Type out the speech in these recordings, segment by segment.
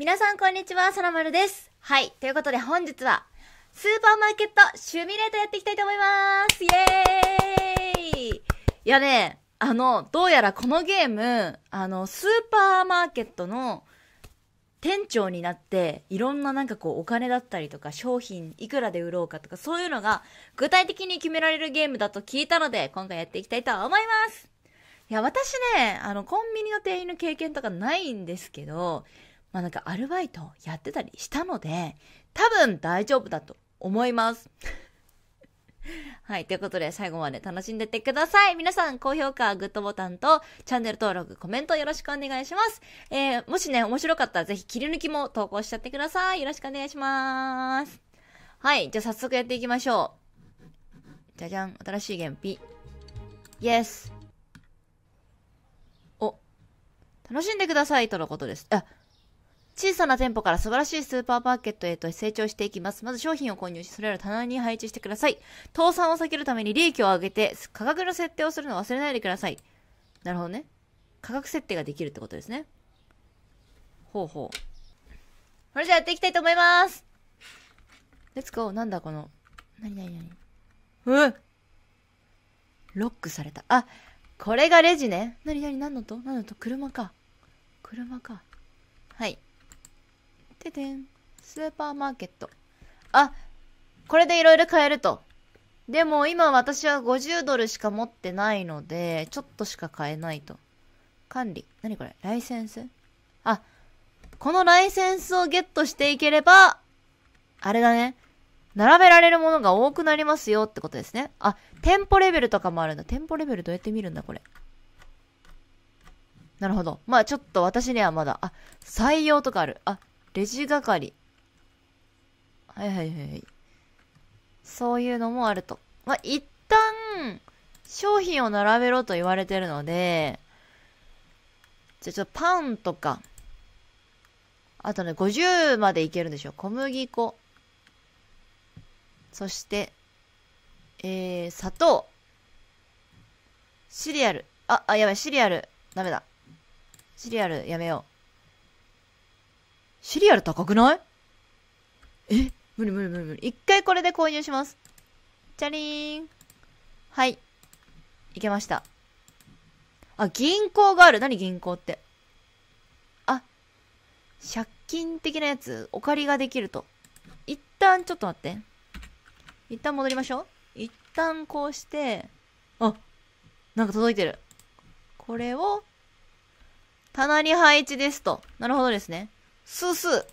皆さんこんにちは、さらまるです。はい、ということで本日は、スーパーマーケットシュミレートやっていきたいと思いますイエーイいやね、あの、どうやらこのゲーム、あの、スーパーマーケットの店長になって、いろんななんかこうお金だったりとか商品いくらで売ろうかとかそういうのが具体的に決められるゲームだと聞いたので、今回やっていきたいと思いますいや、私ね、あの、コンビニの店員の経験とかないんですけど、まあなんかアルバイトやってたりしたので、多分大丈夫だと思います。はい。ということで、最後まで楽しんでってください。皆さん、高評価、グッドボタンと、チャンネル登録、コメントよろしくお願いします。えー、もしね、面白かったら、ぜひ切り抜きも投稿しちゃってください。よろしくお願いします。はい。じゃあ、早速やっていきましょう。じゃじゃん。新しい原費。Yes。お。楽しんでください。とのことです。あ、小さな店舗から素晴らしいスーパーマーケットへと成長していきます。まず商品を購入し、それらを棚に配置してください。倒産を避けるために利益を上げて、価格の設定をするのを忘れないでください。なるほどね。価格設定ができるってことですね。ほうほう。それじゃあやっていきたいと思います。レッツゴー。なんだこの。なになになにうんロックされた。あ、これがレジね。なになに何のと何のと車か。車か。はい。ててん。スーパーマーケット。あ、これでいろいろ買えると。でも今私は50ドルしか持ってないので、ちょっとしか買えないと。管理。何これライセンスあ、このライセンスをゲットしていければ、あれだね。並べられるものが多くなりますよってことですね。あ、店舗レベルとかもあるんだ。店舗レベルどうやって見るんだ、これ。なるほど。まあちょっと私にはまだ、あ、採用とかある。あ、レジ係。はいはいはいそういうのもあると。まあ、一旦、商品を並べろと言われてるので、じゃ、ちょっとパンとか、あとね、50までいけるんでしょ。小麦粉。そして、えー、砂糖。シリアル。あ、あ、やばい、シリアル。ダメだ。シリアル、やめよう。シリアル高くないえ無理無理無理無理。一回これで購入します。チャリーン。はい。いけました。あ、銀行がある。何銀行って。あ、借金的なやつ、お借りができると。一旦ちょっと待って。一旦戻りましょう。一旦こうして、あ、なんか届いてる。これを、棚に配置ですと。なるほどですね。スースー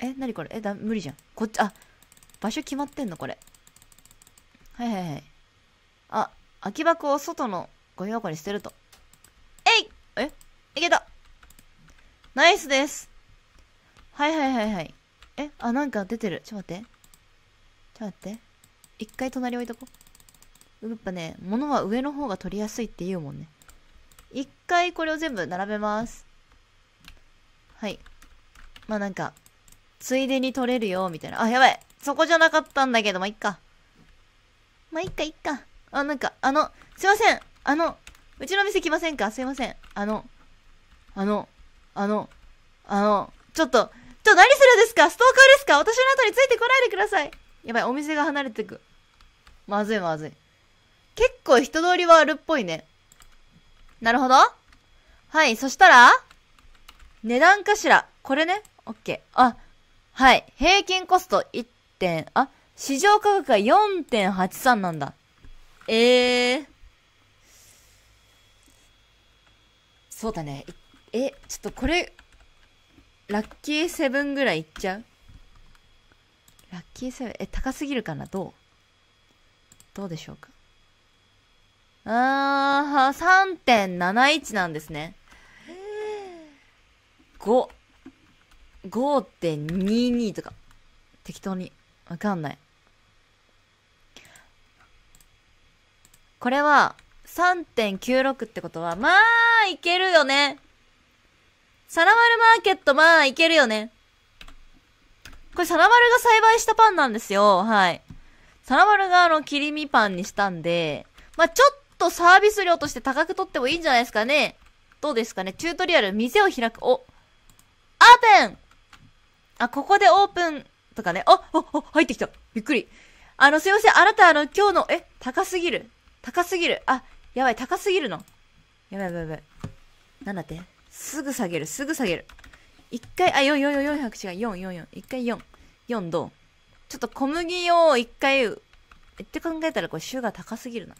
え、なにこれえ、だ、無理じゃん。こっち、あ、場所決まってんのこれ。はいはいはい。あ、空き箱を外のゴミ箱に捨てると。えいえいけたナイスですはいはいはいはい。え、あ、なんか出てる。ちょっと待って。ちょっと待って。一回隣置いとこう。やっぱね、物は上の方が取りやすいって言うもんね。一回これを全部並べます。はい。まあなんか、ついでに取れるよ、みたいな。あ、やばい。そこじゃなかったんだけど、まあ、いっか。まあ、いっか、いっか。あ、なんか、あの、すいません。あの、うちの店来ませんかすいません。あの、あの、あの、あの、ちょっと、ちょ、何するんですかストーカーですか私の後についてこないでください。やばい、お店が離れてく。まずいまずい。結構人通りはあるっぽいね。なるほど。はい、そしたら値段かしらこれね。OK。あ、はい。平均コスト1点、あ、市場価格が4.83なんだ。ええー、そうだね。え、ちょっとこれ、ラッキーセブンぐらいいっちゃうラッキーセブン、え、高すぎるかなどうどうでしょうかあー、3.71なんですね。5、5.22とか。適当に。わかんない。これは、3.96ってことは、まあ、いけるよね。サラマルマーケット、まあ、いけるよね。これ、サラマルが栽培したパンなんですよ。はい。サラマルが、あの、切り身パンにしたんで、まあ、ちょっとサービス料として高く取ってもいいんじゃないですかね。どうですかね。チュートリアル、店を開く。お、ープンあ、ここでオープンとかね。あ、あ、あ、入ってきた。びっくり。あの、すいません。あなた、あの、今日の、え、高すぎる。高すぎる。あ、やばい、高すぎるの。やばいやばいやばい。なんだってすぐ下げる、すぐ下げる。一回、あ、4、4、4、4拍0違う。4、4、4。一回4。4どうちょっと小麦を一回、えって考えたらこれ、シュガー高すぎるな。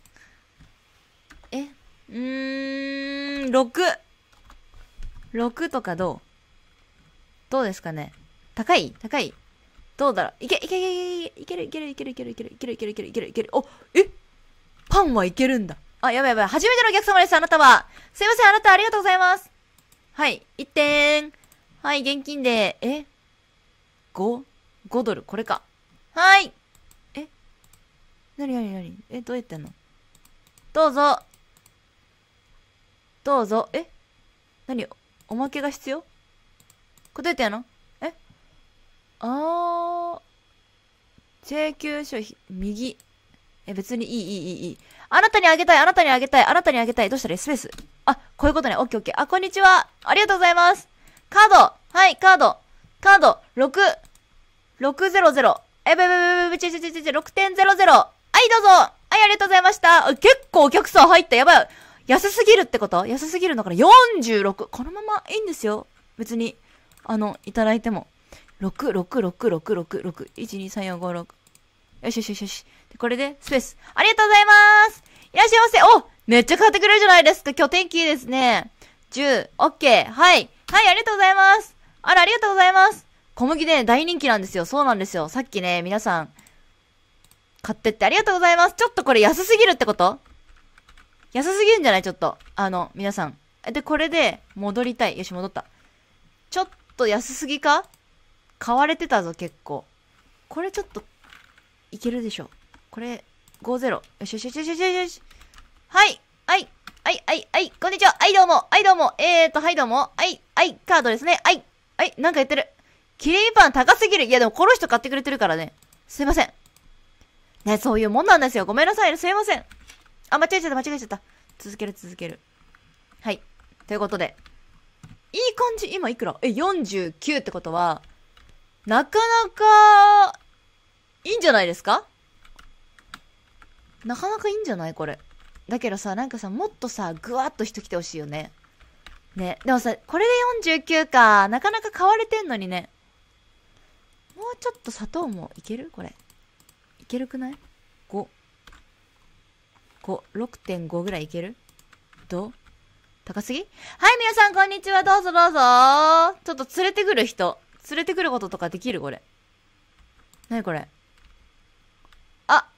えうーん、6。6とかどうどうですかね高い高いどうだろういけいけいけいけるいけるいけるいけるいけるいけるいけるいけるいけるおえパンはいけるんだあ、やばいやばい。初めてのお客様です、あなたは。すいません、あなたありがとうございます。はい、1点。はい、現金で、え ?5?5 5ドル、これか。はい。えなになになにえ、どうやってんのどうぞ。どうぞ。え何おまけが必要答えてやのえあー、請求書、右。え、別にいい、いい、いい、いい。あなたにあげたい、あなたにあげたい、あなたにあげたい。どうしたらいいスペース。あ、こういうことね。オッケーオッケー。あ、こんにちは。ありがとうございます。カード。はい、カード。カード、6、600。え、べべべべべ、ちちちちち、6.00。はい、どうぞ。はい、ありがとうございました。結構お客さん入った。やばい。安すぎるってこと安すぎるのかな ?46。このままいいんですよ。別に。あの、いただいても。6、6、6、6、6、6、1、2、3、4、5、6。よしよしよしよし。で、これで、スペース。ありがとうございますいらっしゃいませおめっちゃ買ってくれるじゃないですか今日天気いいですね。10、OK。はい。はい、ありがとうございますあら、ありがとうございます小麦ね、大人気なんですよ。そうなんですよ。さっきね、皆さん、買ってってありがとうございますちょっとこれ安すぎるってこと安すぎるんじゃないちょっと。あの、皆さん。で、これで、戻りたい。よし、戻った。ちょっと安すぎか買われてたぞ、結構。これちょっと、いけるでしょ。これ、50。よしよしよしよしよし。はい、はい、はい、はい、はい、こんにちは。はい、どうも、はい、どうも、えーと、はい、どうも、はい、はい、カードですね。はい、はい、なんかやってる。キリンパン高すぎる。いや、でもこの人買ってくれてるからね。すいません。ね、そういうもんなんですよ。ごめんなさい。すいません。あ、間違えちゃった、間違えちゃった。続ける、続ける。はい。ということで、いい感じ今いくらえ、49ってことは、なかなか、いいんじゃないですかなかなかいいんじゃないこれ。だけどさ、なんかさ、もっとさ、ぐわっと人来てほしいよね。ね。でもさ、これで49か。なかなか買われてんのにね。もうちょっと砂糖もいけるこれ。いけるくない ?5。5、6.5ぐらいいけるどう高すぎはい、皆さん、こんにちは。どうぞどうぞ。ちょっと連れてくる人。連れてくることとかできるこれ。なにこれ。あ、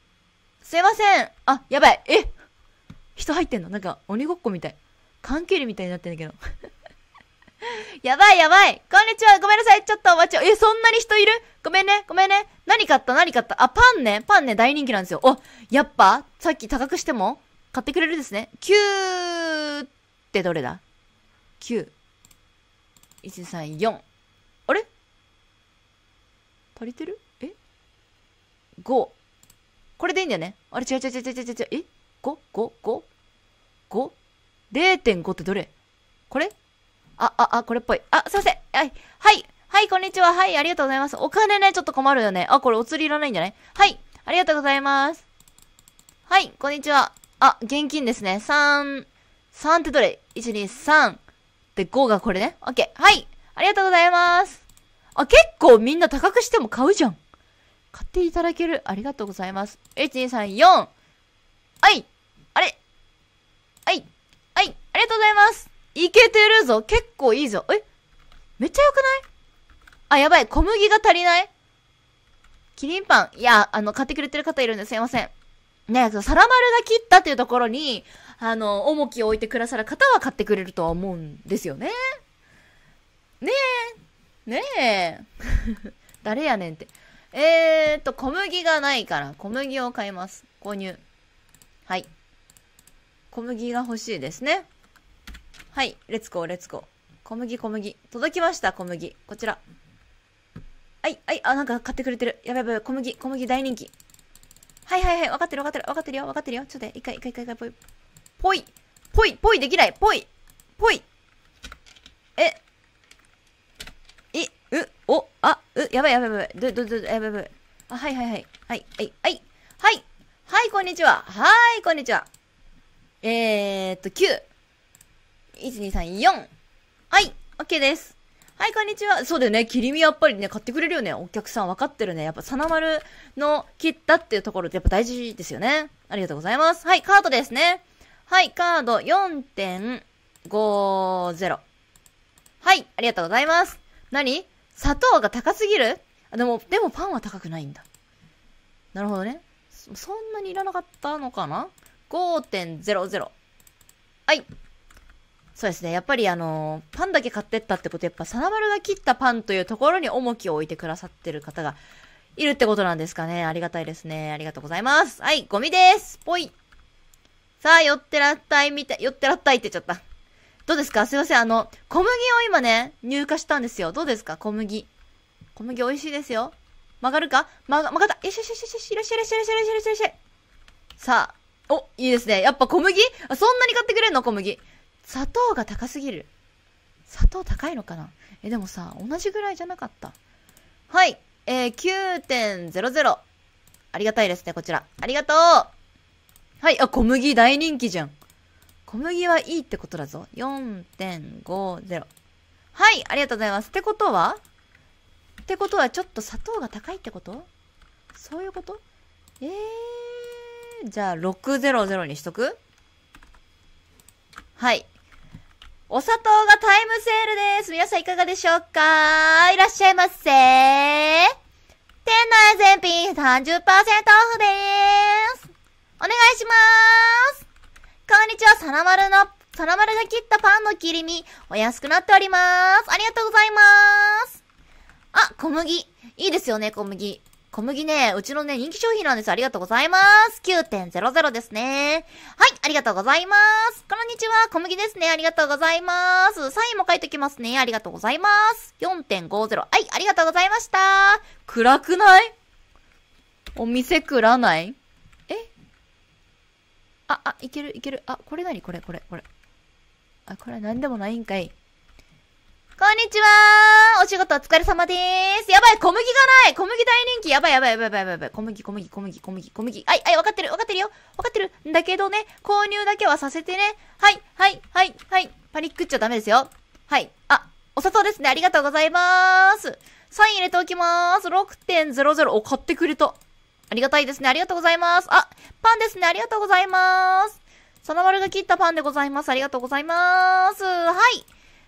すいません。あ、やばい。え人入ってんのなんか、鬼ごっこみたい。缶切りみたいになってんだけど。やばいやばいこんにちはごめんなさいちょっとお待ちを。え、そんなに人いるごめんねごめんね何買った何買ったあ、パンねパンね大人気なんですよ。お、やっぱさっき高くしても買ってくれるですね。キューってどれだ ?9。134。あれ足りてるえ ?5。これでいいんだよねあれ違う違う違う違う違う。え ?5?5?5?5?0.5 ってどれこれあ、あ、あ、これっぽい。あ、すいません。はい。はい。はい、こんにちは。はい、ありがとうございます。お金ね、ちょっと困るよね。あ、これお釣りいらないんじゃないはい。ありがとうございます。はい、こんにちは。あ、現金ですね。3、3ってどれ ?1、2、3。で、5がこれね。オッケー。はい。ありがとうございます。あ、結構みんな高くしても買うじゃん。買っていただける。ありがとうございます。1、2、3、4。はい。あれはい。はい。ありがとうございます。いけてるぞ。結構いいぞ。えめっちゃ良くないあ、やばい。小麦が足りないキリンパン。いや、あの、買ってくれてる方いるんですいません。ね、そのサラマルが切ったっていうところに、あの、重きを置いてくださる方は買ってくれるとは思うんですよね。ねえ。ねえ。誰やねんって。えーっと、小麦がないから、小麦を買います。購入。はい。小麦が欲しいですね。はい。レッツゴー、レッツゴー。小麦、小麦。届きました、小麦。こちら。はい、はい、あ、なんか買ってくれてる。やばいやばい、小麦、小麦大人気。はいはいはい、分かってる分かってる分かってるよ、分かってるよ。ちょっと一回一回一回一回、ぽい。ぽい、ぽいできない。ぽい。ぽい。え。え、う、お、あ、う、やばいやばいやばい。ど、ど、ど、やばいやばい。あ、はいはいはい。はい、はい、はい。はい。はい、こんにちは。はい、こんにちは。えーっと、9。1234。はい、OK です。はい、こんにちは。そうだよね。切り身やっぱりね、買ってくれるよね。お客さん分かってるね。やっぱ、さなまるの切ったっていうところってやっぱ大事ですよね。ありがとうございます。はい、カードですね。はい、カード4.50。はい、ありがとうございます。何砂糖が高すぎるあでも、でもパンは高くないんだ。なるほどね。そんなにいらなかったのかな ?5.00。はい。そうですね。やっぱりあのー、パンだけ買ってったってこと、やっぱ、サナマルが切ったパンというところに重きを置いてくださってる方がいるってことなんですかね。ありがたいですね。ありがとうございます。はい、ゴミです。ぽい。さあ、寄ってらったいみたい、寄ってらったいって言っちゃった。どうですかすいません。あの、小麦を今ね、入荷したんですよ。どうですか小麦。小麦美味しいですよ。曲がるか曲が、曲がった。よしよしよしよし、いらっしゃいらっしゃいらっしゃいらっしゃいらっしゃい。さあ、お、いいですね。やっぱ小麦あそんなに買ってくれんの小麦。砂糖が高すぎる。砂糖高いのかなえ、でもさ、同じぐらいじゃなかった。はい。えー、9.00。ありがたいですね、こちら。ありがとうはい、あ、小麦大人気じゃん。小麦はいいってことだぞ。4.50。はい、ありがとうございます。ってことはってことは、ちょっと砂糖が高いってことそういうことえー、じゃあ、600にしとくはい。お砂糖がタイムセールです。皆さんいかがでしょうかいらっしゃいませ店内全品30%オフですお願いしまーすこんにちは、さらまるの、さらまるが切ったパンの切り身、お安くなっておりまーす。ありがとうございまーす。あ、小麦。いいですよね、小麦。小麦ね、うちのね、人気商品なんです。ありがとうございます。9.00ですね。はい、ありがとうございます。こんにちは、小麦ですね。ありがとうございます。サインも書いときますね。ありがとうございます。4.50。はい、ありがとうございました。暗くないお店暗ないあ、あ、いけるいける。あ、これ何これこれこれ。あ、これは何でもないんかい。こんにちはお仕事お疲れ様でーすやばい小麦がない小麦大人気やばいやばいやばいやばいやばい小麦小麦小麦小麦小麦はいはいわかってるわかってるよわかってるんだけどね、購入だけはさせてね。はいはいはいはいパニックっちゃダメですよ。はい。あ、お砂糖ですね。ありがとうございまーす。サイン入れておきまーす。6.00。お、買ってくれた。ありがたいですね。ありがとうございます。あ、パンですね。ありがとうございます。その丸が切ったパンでございます。ありがとうございます。はい。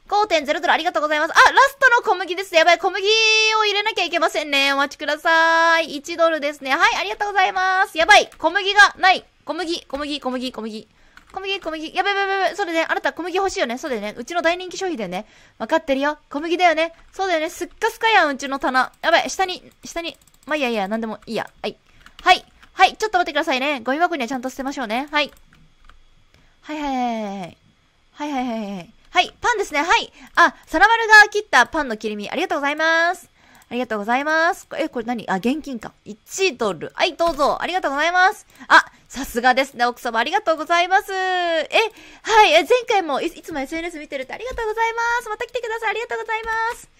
5.0 0ありがとうございます。あ、ラストの小麦です。やばい、小麦を入れなきゃいけませんね。お待ちください。1ドルですね。はい、ありがとうございます。やばい、小麦がない。小麦、小麦、小麦、小麦。小麦、小麦。やばい、やばい、やばい。そうで、ね。あなた小麦欲しいよね。そうだよね。うちの大人気商品だよね。わかってるよ。小麦だよね。そうだよね。すっかすかやん、うちの棚。やばい、下に、下に。まあ、いやいや、なんでもいいや。はい。はい。はい。ちょっと待ってくださいね。ゴミ箱にはちゃんと捨てましょうね。はい。はいはいはいはい。はいはいはいはい。はい。パンですね。はい。あ、サラマルが切ったパンの切り身、ありがとうございます。ありがとうございます。え、これ何あ、現金か。1ドル。はい、どうぞ。ありがとうございます。あ、さすがですね。奥様、ありがとうございます。え、はい。前回もいいつも SNS 見てるってありがとうございます。また来てください。ありがとうございます。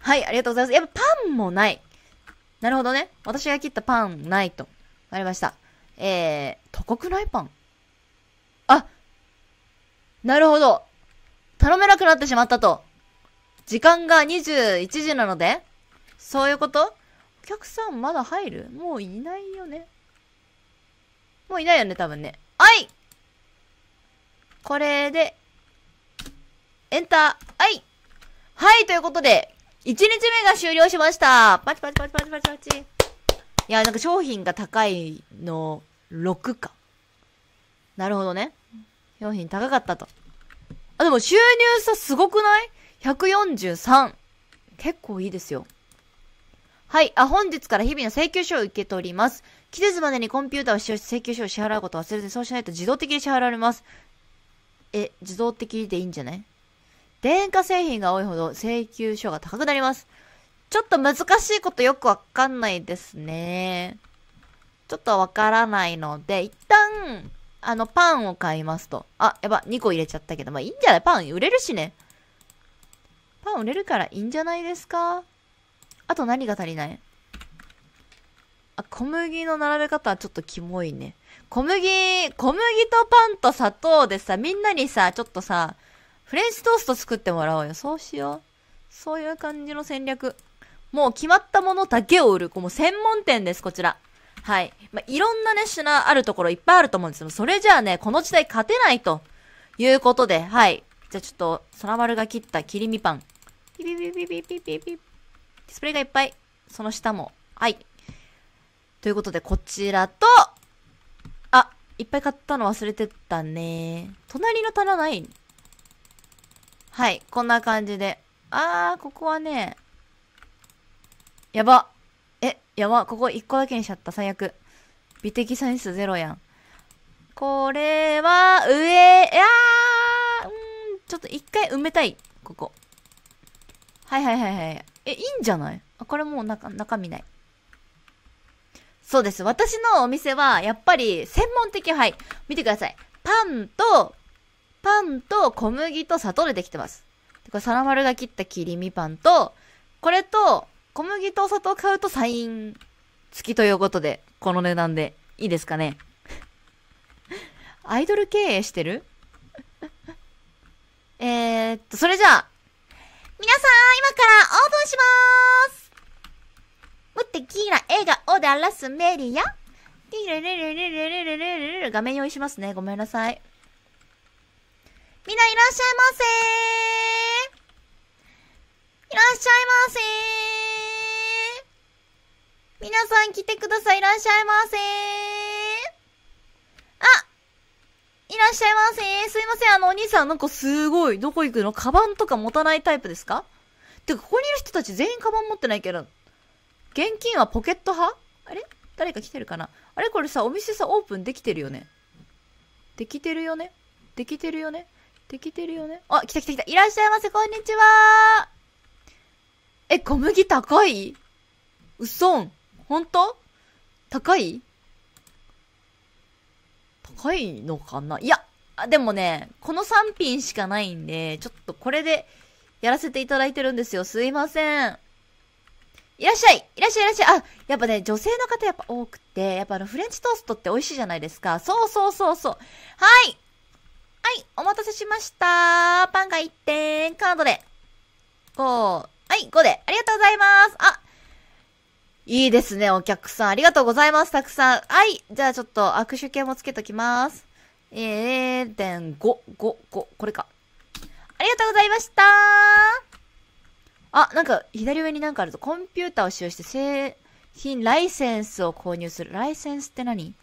はい、ありがとうございます。やっぱパンもない。なるほどね。私が切ったパンないと。わかりました。えー、とくないパンあなるほど。頼めなくなってしまったと。時間が21時なのでそういうことお客さんまだ入るもういないよね。もういないよね、多分ね。はいこれで、エンター、はいはいということで、1日目が終了しましたパチパチパチパチパチパチ。いや、なんか商品が高いの6か。なるほどね。商品高かったと。あ、でも収入差すごくない ?143。結構いいですよ。はい。あ、本日から日々の請求書を受け取ります。期日までにコンピューターを使用して請求書を支払うことを忘れて、そうしないと自動的に支払われます。え、自動的でいいんじゃない電化製品が多いほど請求書が高くなります。ちょっと難しいことよくわかんないですね。ちょっとわからないので、一旦、あの、パンを買いますと。あ、やば、2個入れちゃったけど、まあいいんじゃないパン売れるしね。パン売れるからいいんじゃないですかあと何が足りないあ、小麦の並べ方はちょっとキモいね。小麦、小麦とパンと砂糖でさ、みんなにさ、ちょっとさ、フレンチトースト作ってもらおうよ。そうしよう。そういう感じの戦略。もう決まったものだけを売る。もう専門店です、こちら。はい。まあ、いろんなね、品あるところいっぱいあると思うんですけど、それじゃあね、この時代勝てないということで、はい。じゃあちょっと、空丸が切った切り身パン。ピピピピピピピピ。スプレイがいっぱい。その下も。はい。ということで、こちらと、あ、いっぱい買ったの忘れてたね。隣の棚ないはい、こんな感じで。あー、ここはね、やば。え、やば。ここ1個だけにしちゃった。最悪。美的算数ゼロやん。これは、上、いやー、うんちょっと一回埋めたい。ここ。はいはいはいはい。え、いいんじゃないあ、これもう中、中身ない。そうです。私のお店は、やっぱり、専門的、はい。見てください。パンと、パンと小麦と砂糖でできてます。でこれ、サラマルが切った切り身パンと、これと、小麦とお砂糖を買うとサイン付きということで、この値段で。いいですかね。アイドル経営してる えっと、それじゃあ、皆さん、今からオープンしまーす持ってキーラ映画オダラスメリア画面用意しますね。ごめんなさい。みんないらっしゃいませーいらっしゃいませー皆さん来てください、いらっしゃいませーあいらっしゃいませーすいません、あの、お兄さん、なんかすごい、どこ行くのカバンとか持たないタイプですかてか、ここにいる人たち全員カバン持ってないけど、現金はポケット派あれ誰か来てるかなあれこれさ、お店さ、オープンできてるよねできてるよねできてるよねできてるよねあ、来た来た来た。いらっしゃいませ、こんにちはえ、小麦高いうそん。ほんと高い高いのかないや、でもね、この3品しかないんで、ちょっとこれでやらせていただいてるんですよ。すいません。いらっしゃいいらっしゃいいらっしゃいあ、やっぱね、女性の方やっぱ多くて、やっぱあの、フレンチトーストって美味しいじゃないですか。そうそうそうそう。はいはい、お待たせしました。パンが1点、カードで。5、はい、5で。ありがとうございます。あ、いいですね、お客さん。ありがとうございます、たくさん。はい、じゃあちょっと握手券もつけときます。えー、点5、5、5、これか。ありがとうございましたあ、なんか、左上になんかあるぞ。コンピューターを使用して製品ライセンスを購入する。ライセンスって何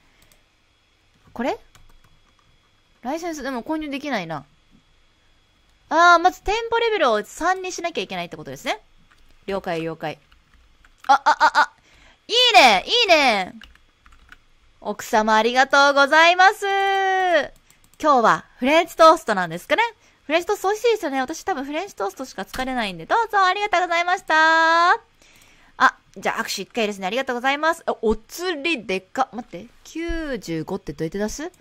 これライセンスでも購入できないな。あー、まず店舗レベルを3にしなきゃいけないってことですね。了解了解。あ、あ、あ、あ、いいねいいね奥様ありがとうございます今日はフレンチトーストなんですかねフレンチトースト美味しいですよね。私多分フレンチトーストしか疲れないんで。どうぞありがとうございましたあ、じゃあ握手1回ですね。ありがとうございます。お、お釣りでか。待って。95ってどうやって出す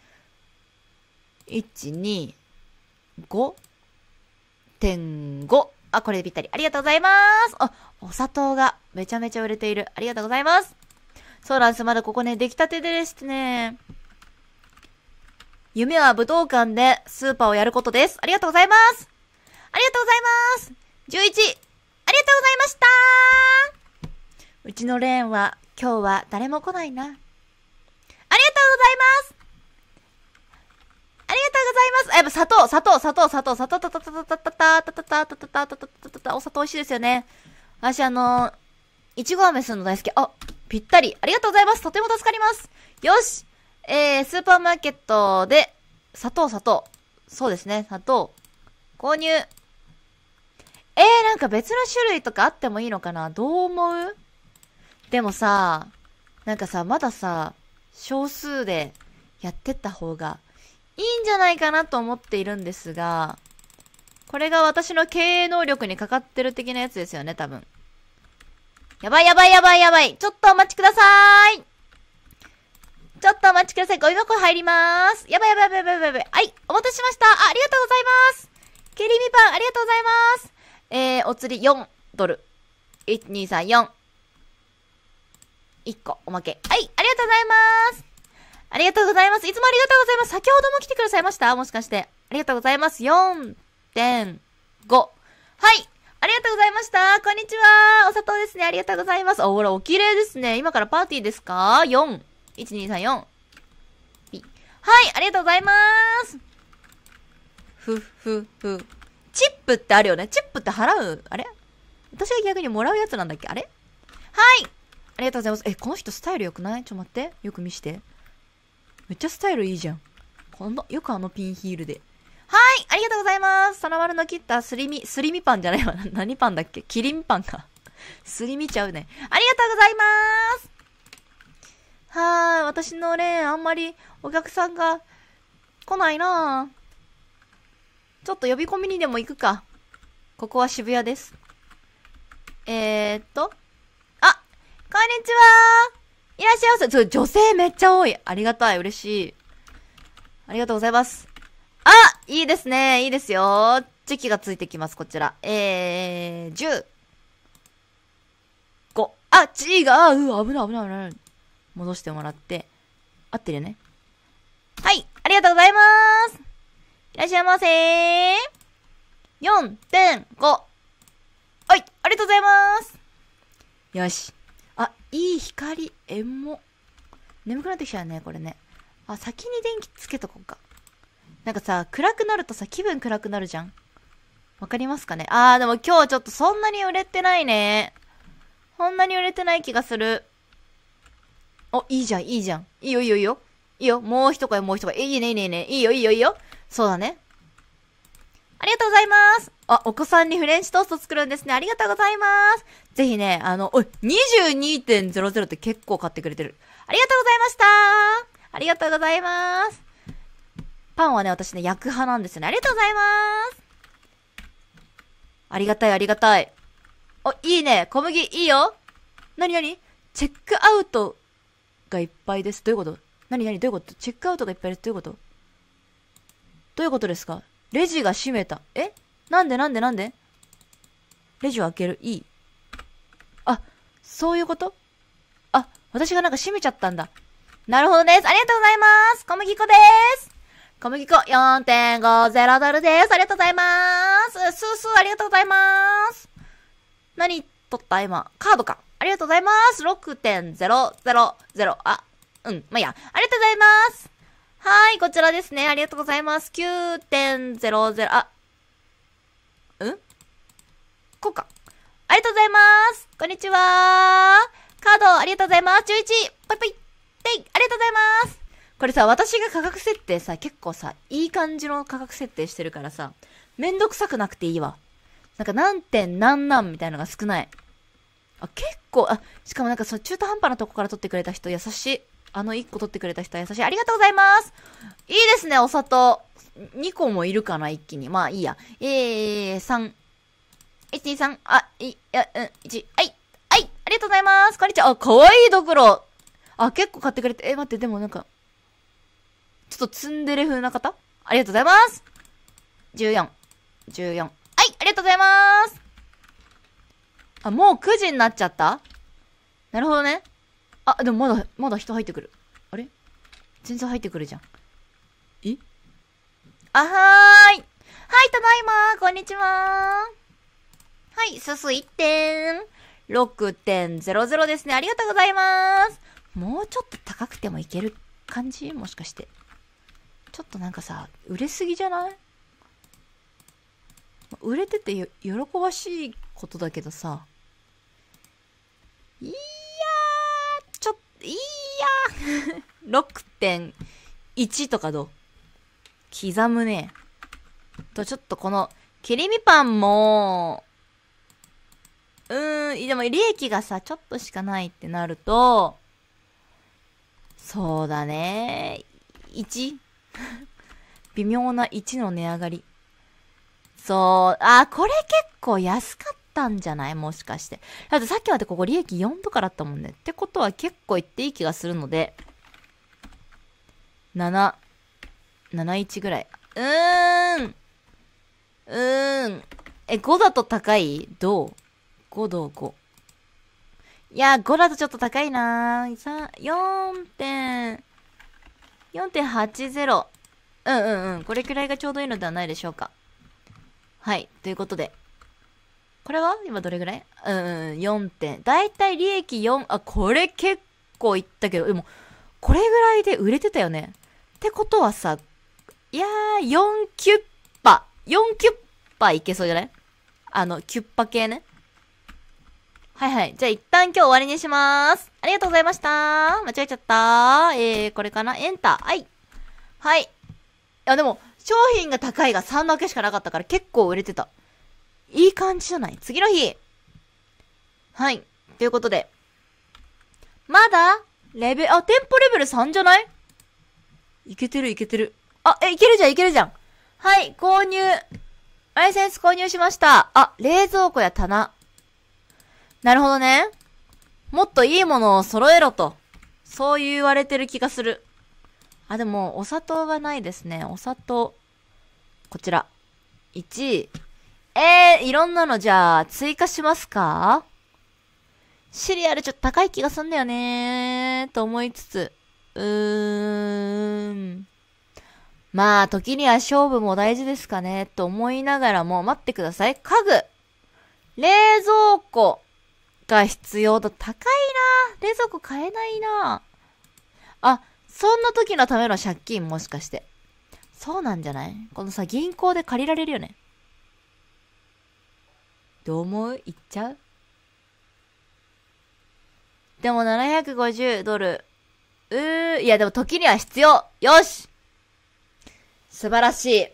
125.5。あ、これでぴったり。ありがとうございます。あ、お砂糖がめちゃめちゃ売れている。ありがとうございます。そうなんです。まだここね、出来たてでですね。夢は武道館でスーパーをやることです。ありがとうございます。ありがとうございます。11、ありがとうございましたうちのレーンは今日は誰も来ないな。ありがとうございますありがとうございます。やっぱ砂糖、砂糖、砂糖、砂糖、砂糖、たたお砂糖美味しいですよね。私あのいちご飴するの大好き。あ、ぴったり。ありがとうございます。とても助かります。よしえー、スーパーマーケットで、砂糖、砂糖。そうですね、砂糖。購入。えー、なんか別の種類とかあってもいいのかなどう思うでもさ、なんかさ、まださ、少数でやってった方がいいんじゃないかなと思っているんですが、これが私の経営能力にかかってる的なやつですよね、多分。やばいやばいやばいやばい。ちょっとお待ちくださーい。ちょっとお待ちください。ゴミ箱入りまーす。やばいやばいやばいやばいやばい。はい、お待たせしました。あ、ありがとうございます。ケリミパン、ありがとうございます。えー、お釣り4ドル。1、2、3、4。1個、おまけ。はい、ありがとうございます。ありがとうございます。いつもありがとうございます。先ほども来てくださいましたもしかして。ありがとうございます。4.5。はい。ありがとうございました。こんにちは。お砂糖ですね。ありがとうございます。お、ほら、お綺麗ですね。今からパーティーですか ?4。1234。はい。ありがとうございます。ふ、ふ、ふ。チップってあるよね。チップって払うあれ私が逆にもらうやつなんだっけあれはい。ありがとうございます。え、この人スタイル良くないちょ、待って。よく見して。めっちゃスタイルいいじゃん。この、よくあのピンヒールで。はい、ありがとうございます。サラマルの切ったすりみ、すりみパンじゃないわ。何パンだっけキリンパンか。すりみちゃうね。ありがとうございますはーい、私のレーン、あんまりお客さんが来ないなぁ。ちょっと呼び込みにでも行くか。ここは渋谷です。えー、っと、あ、こんにちはいらっしゃいませ。っと女性めっちゃ多い。ありがたい。嬉しい。ありがとうございます。あいいですね。いいですよ。チェキがついてきます、こちら。えー、10。5。あ、違う。う危ない、危ない、危ない。戻してもらって。合ってるよね。はい。ありがとうございます。いらっしゃいませー。4.5。はい。ありがとうございます。よし。いい光、えんも。眠くなってきちゃうね、これね。あ、先に電気つけとこうか。なんかさ、暗くなるとさ、気分暗くなるじゃん。わかりますかねあー、でも今日ちょっとそんなに売れてないね。そんなに売れてない気がする。お、いいじゃん、いいじゃん。いいよ、いいよ、いいよ。いいよ、もう一声、もう一声。え、いいね、いいね、いいね。いいよ、いいよ、いいよ。そうだね。ありがとうございます。あ、お子さんにフレンチトースト作るんですね。ありがとうございます。ぜひね、あの、おい、22.00って結構買ってくれてる。ありがとうございましたありがとうございます。パンはね、私ね、焼く派なんですよね。ありがとうございます。ありがたい、ありがたい。お、いいね。小麦、いいよ。なになにチェックアウトがいっぱいです。どういうことなになにどういうことチェックアウトがいっぱいです。どういうことどういうことですかレジが閉めた。えなんでなんでなんでレジを開ける。いい。あ、そういうことあ、私がなんか閉めちゃったんだ。なるほどです。ありがとうございます。小麦粉です。小麦粉4.50ドルです。ありがとうございます。スースーありがとうございます。何取った今。カードか。ありがとうございます。6.000。あ、うん。まあ、いいや。ありがとうございます。はい、こちらですね。ありがとうございます。9.00、あ、んこうか。ありがとうございます。こんにちは。カード、ありがとうございます。11、パイパイ、てい、ありがとうございます。これさ、私が価格設定さ、結構さ、いい感じの価格設定してるからさ、めんどくさくなくていいわ。なんか何点何なんみたいなのが少ない。あ、結構、あ、しかもなんかそう、中途半端なとこから取ってくれた人優しい。あの1個取ってくれた人優しい。ありがとうございます。いいですね、お砂糖。2個もいるかな、一気に。まあいいや。えー、3。1、2、3。あ、い、いや、うん、1。はい。はい。ありがとうございます。こんにちは。あ、かわいいドクロ。あ、結構買ってくれて。え、待って、でもなんか、ちょっとツンデレ風な方ありがとうございます。14。14。はい。ありがとうございます。あ、もう9時になっちゃったなるほどね。あ、でもまだ、まだ人入ってくる。あれ全然入ってくるじゃん。えあはーい。はい、ただいまこんにちははい、すす1点。6.00ですね。ありがとうございます。もうちょっと高くてもいける感じもしかして。ちょっとなんかさ、売れすぎじゃない売れてて喜ばしいことだけどさ。いいいや6.1 とかどう刻むね。と、ちょっとこの、切り身パンも、うーん、でも利益がさ、ちょっとしかないってなると、そうだね。1? 微妙な1の値上がり。そう、あ、これ結構安かっったんじゃないもしかして。だってさっきまでここ利益4とかだったもんね。ってことは結構いっていい気がするので、7、71ぐらい。うーん。うーん。え、5だと高いどう ?5 どう5。いやー、5だとちょっと高いなー。4 4.80。うんうんうん。これくらいがちょうどいいのではないでしょうか。はい。ということで。これは今どれぐらいうん、4点。だいたい利益4、あ、これ結構いったけど、でも、これぐらいで売れてたよね。ってことはさ、いやー、4キュッパ。4キュッパいけそうじゃないあの、キュッパ系ね。はいはい。じゃあ一旦今日終わりにしまーす。ありがとうございました。間違えちゃったー。えー、これかなエンター。はい。はい。いや、でも、商品が高いが3負けしかなかったから結構売れてた。いい感じじゃない次の日はい。ということで。まだレベ、あ、テンポレベル3じゃないいけてるいけてる。あ、え、いけるじゃんいけるじゃん。はい、購入。ライセンス購入しました。あ、冷蔵庫や棚。なるほどね。もっといいものを揃えろと。そう言われてる気がする。あ、でも、お砂糖がないですね。お砂糖。こちら。1、えー、いろんなのじゃあ、追加しますかシリアルちょっと高い気がすんだよねー、と思いつつ。うーん。まあ、時には勝負も大事ですかね、と思いながらも、待ってください。家具冷蔵庫が必要と高いな冷蔵庫買えないなあ、そんな時のための借金もしかして。そうなんじゃないこのさ、銀行で借りられるよね。どう思う行っちゃうでも750ドル。うー、いやでも時には必要よし素晴らしい。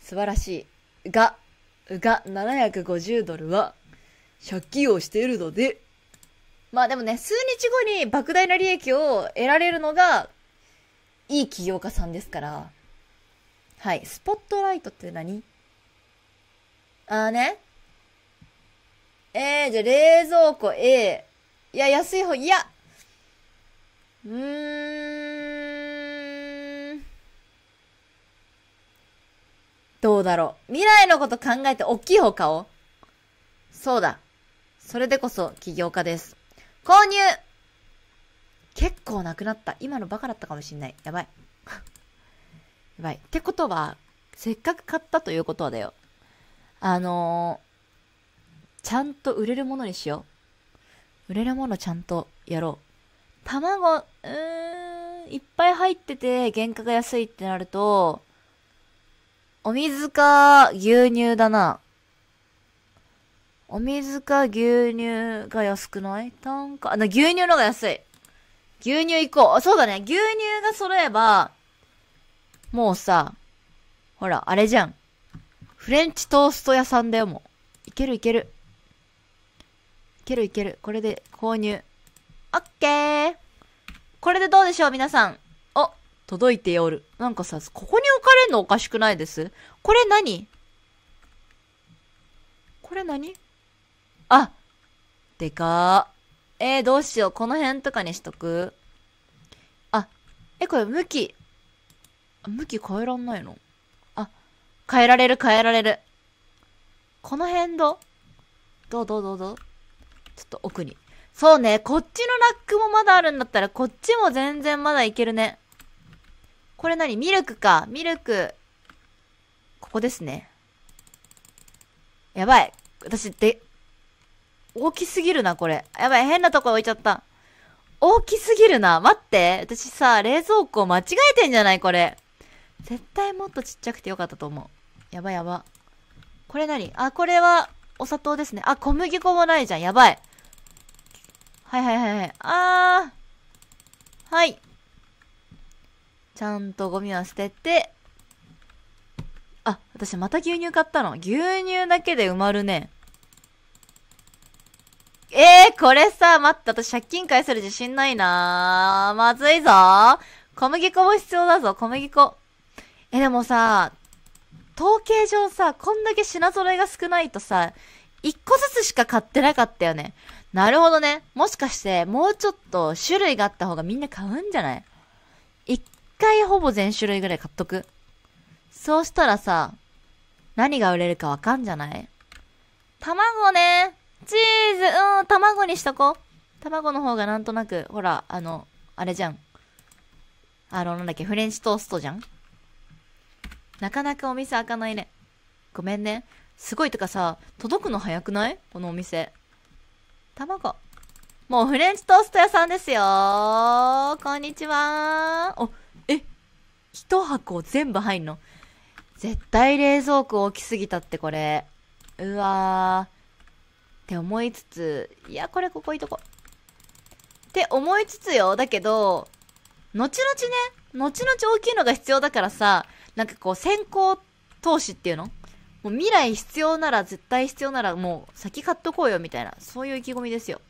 素晴らしい。が、が、750ドルは、借金をしているので、まあでもね、数日後に莫大な利益を得られるのが、いい起業家さんですから。はい。スポットライトって何あーね。えー、じゃあ冷蔵庫 A。いや、安い方、いや。うーん。どうだろう。未来のこと考えて大きい方買おう。そうだ。それでこそ起業家です。購入結構なくなった。今のバカだったかもしんない。やばい。やばい。ってことは、せっかく買ったということはだよ。あのー、ちゃんと売れるものにしよう。売れるものちゃんとやろう。卵、うーん、いっぱい入ってて原価が安いってなると、お水か牛乳だな。お水か牛乳が安くない単価、あ、牛乳のが安い。牛乳行こう。そうだね。牛乳が揃えば、もうさ、ほら、あれじゃん。フレンチトースト屋さんだよ、もう。いけるいける。いけるいける。これで購入。オッケーこれでどうでしょう、皆さん。お、届いておる。なんかさ、ここに置かれんのおかしくないですこれ何これ何あ、でかー。えー、どうしよう。この辺とかにしとく。あ、え、これ向き。向き変えらんないの変えられる変えられる。この辺どどうどうどうどうちょっと奥に。そうね、こっちのラックもまだあるんだったら、こっちも全然まだいけるね。これ何ミルクか。ミルク。ここですね。やばい。私、で、大きすぎるな、これ。やばい、変なとこ置いちゃった。大きすぎるな。待って。私さ、冷蔵庫間違えてんじゃないこれ。絶対もっとちっちゃくてよかったと思う。やばいやば。これ何あ、これは、お砂糖ですね。あ、小麦粉もないじゃん。やばい。はいはいはいはい。あー。はい。ちゃんとゴミは捨てて。あ、私また牛乳買ったの。牛乳だけで埋まるね。えー、これさ、待って、私借金返せる自信ないなまずいぞ。小麦粉も必要だぞ、小麦粉。え、でもさ、統計上さ、こんだけ品揃えが少ないとさ、一個ずつしか買ってなかったよね。なるほどね。もしかして、もうちょっと種類があった方がみんな買うんじゃない一回ほぼ全種類ぐらい買っとく。そうしたらさ、何が売れるかわかんじゃない卵ね。チーズ、うん、卵にしとこう。卵の方がなんとなく、ほら、あの、あれじゃん。あの、なんだっけ、フレンチトーストじゃんなかなかお店開かないね。ごめんね。すごいとかさ、届くの早くないこのお店。卵。もうフレンチトースト屋さんですよこんにちはお、え、一箱全部入んの絶対冷蔵庫大きすぎたってこれ。うわー。って思いつつ、いや、これここいいとこ。って思いつつよ。だけど、後々ね、後々大きいのが必要だからさ、なんかこう先行投資っていうのもう未来必要なら絶対必要ならもう先買っとこうよみたいなそういう意気込みですよ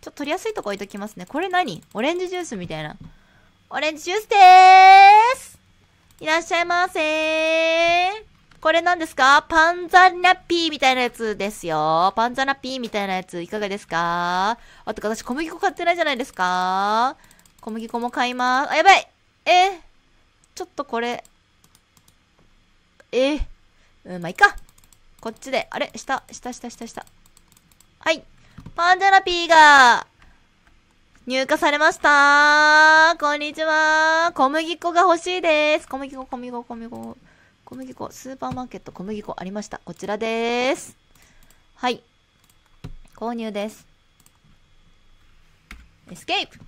ちょっと取りやすいとこ置いときますねこれ何オレンジジュースみたいなオレンジジュースでーすいらっしゃいませーこれ何ですかパンザナピーみたいなやつですよ。パンザナピーみたいなやついかがですかあと私小麦粉買ってないじゃないですか小麦粉も買います。あ、やばいえー、ちょっとこれ、えー、うん、まあ、いか。こっちで、あれ下、下、下、下、下。はい。パンジャラピーが、入荷されましたこんにちは小麦粉が欲しいです小麦粉、小麦粉、小麦粉。小麦粉、スーパーマーケット小麦粉ありました。こちらでーす。はい。購入です。エスケープ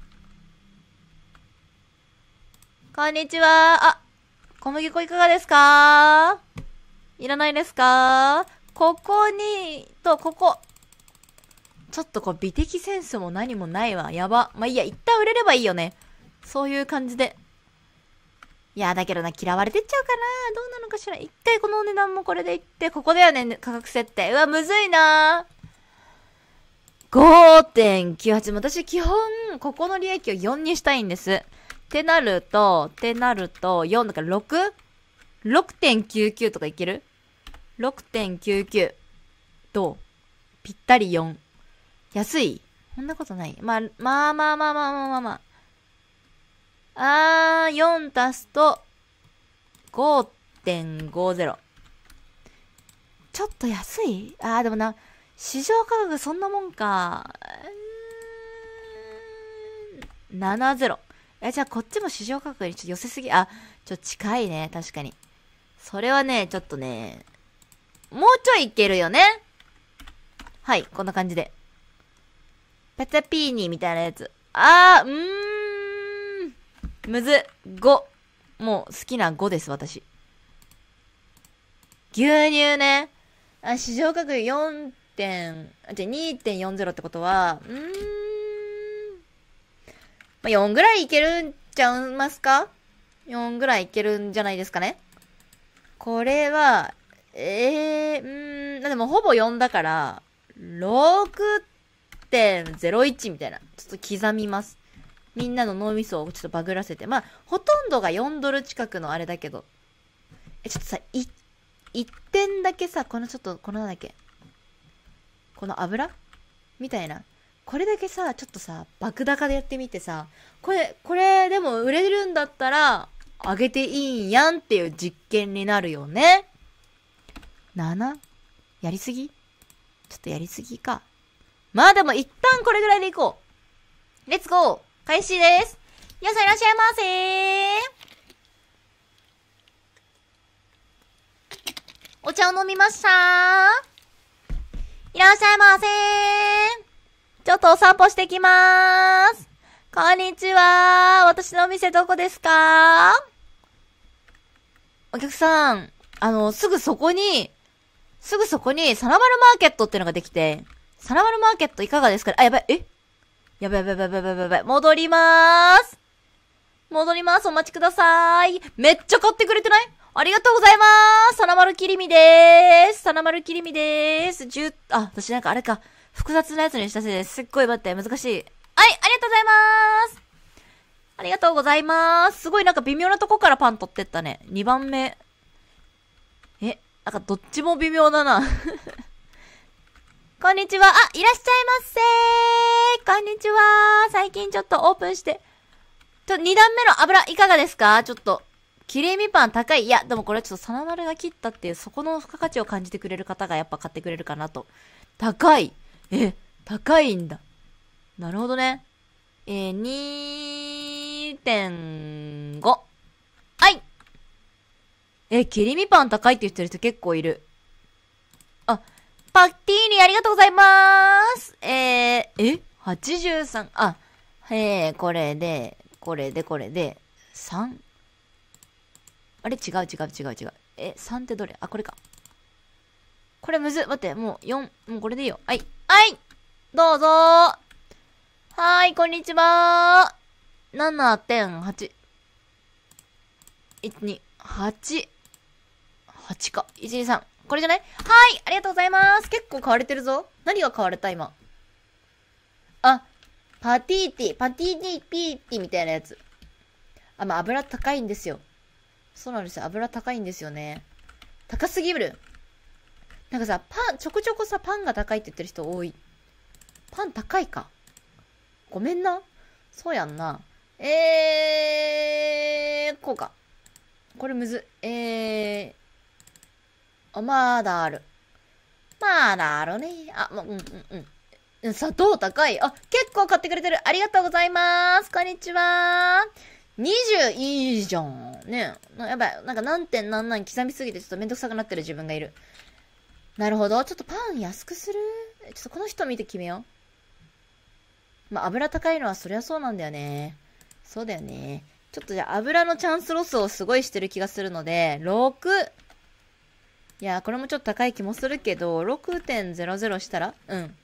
こんにちはあ、小麦粉いかがですかいらないですかここに、と、ここ。ちょっとこう、美的センスも何もないわ。やば。まあ、いいや、一旦売れればいいよね。そういう感じで。いや、だけどな、嫌われてっちゃうかな。どうなのかしら。一回このお値段もこれでいって、ここだよね、価格設定。うわ、むずいな5.98。私、基本、ここの利益を4にしたいんです。ってなると、ってなると、4だから 6?6.99 とかいける ?6.99。どうぴったり4。安いそんなことない。まあ、まあまあまあまあまあまあまあ。あー、4足すと5.50。ちょっと安いあー、でもな、市場価格そんなもんか。70。え、じゃあこっちも市場価格にちょっと寄せすぎ、あ、ちょ、近いね、確かに。それはね、ちょっとね、もうちょいいけるよね。はい、こんな感じで。ペタピーニーみたいなやつ。あー、うーん。むず、5。もう好きな5です、私。牛乳ね。あ、市場価格4点、じゃ2.40ってことは、うーん。まあ、4ぐらいいけるんちゃいますか ?4 ぐらいいけるんじゃないですかねこれは、ええー、んー、でもほぼ4だから、6.01みたいな。ちょっと刻みます。みんなの脳みそをちょっとバグらせて。まあ、ほとんどが4ドル近くのあれだけど。え、ちょっとさ、い、1点だけさ、このちょっと、このなんだっけ。この油みたいな。これだけさちょっとさ爆高でやってみてさこれこれでも売れるんだったら上げていいんやんっていう実験になるよね。7? やりすぎちょっとやりすぎか。まあでも一旦これぐらいでいこう。レッツゴー開始です皆さんいらっしゃいませお茶を飲みましたいらっしゃいませちょっとお散歩してきまーす。こんにちは。私のお店どこですかお客さん、あの、すぐそこに、すぐそこに、サラマルマーケットっていうのができて、サラマルマーケットいかがですかあ、やばい、えやばいやばいやばいやばいやばい。戻りまーす。戻ります。お待ちください。めっちゃ買ってくれてないありがとうございまーす。サラマルキリミでーす。サラマルキリミでーす。10、あ、私なんかあれか。複雑なやつにしたせいですすっごい待って、難しい。はい、ありがとうございますありがとうございますすごいなんか微妙なとこからパン取ってったね。2番目。え、なんかどっちも微妙だな こんにちは。あ、いらっしゃいませこんにちは。最近ちょっとオープンして。ちょ、2段目の油いかがですかちょっと。切れ身パン高い。いや、でもこれはちょっとサナマルが切ったっていう、そこの付加価値を感じてくれる方がやっぱ買ってくれるかなと。高い。え、高いんだ。なるほどね。えー、2.5。はい。え、切り身パン高いって言ってる人結構いる。あ、パッティーニありがとうございまーす。えー、え ?83。あ、えー、これで、これで、これで、3? あれ違う違う違う違う。え、3ってどれあ、これか。これむず。待って、もう4、もうこれでいいよ。はい。はい、どうぞはーい、こんにちはー。7.8。1、2、8か。123。これじゃないはい、ありがとうございます。結構買われてるぞ。何が買われた今。あ、パティーティ、パティーティーピーティみたいなやつ。あ、まあ、油高いんですよ。そうなんですよ。油高いんですよね。高すぎる。なんかさ、パン、ちょくちょくさ、パンが高いって言ってる人多い。パン高いか。ごめんな。そうやんな。えー、こうか。これむず、えー、あ、まだある。まだあるね。あ、もう、うん、うん、うん。砂糖高い。あ、結構買ってくれてる。ありがとうございます。こんにちは。20いいじゃん。ねやばい。なんか何点何何刻みすぎてちょっとめんどくさくなってる自分がいる。なるほど。ちょっとパン安くするちょっとこの人見て決めよう。まあ、油高いのはそりゃそうなんだよね。そうだよね。ちょっとじゃあ油のチャンスロスをすごいしてる気がするので、6! いや、これもちょっと高い気もするけど、6.00したらうん。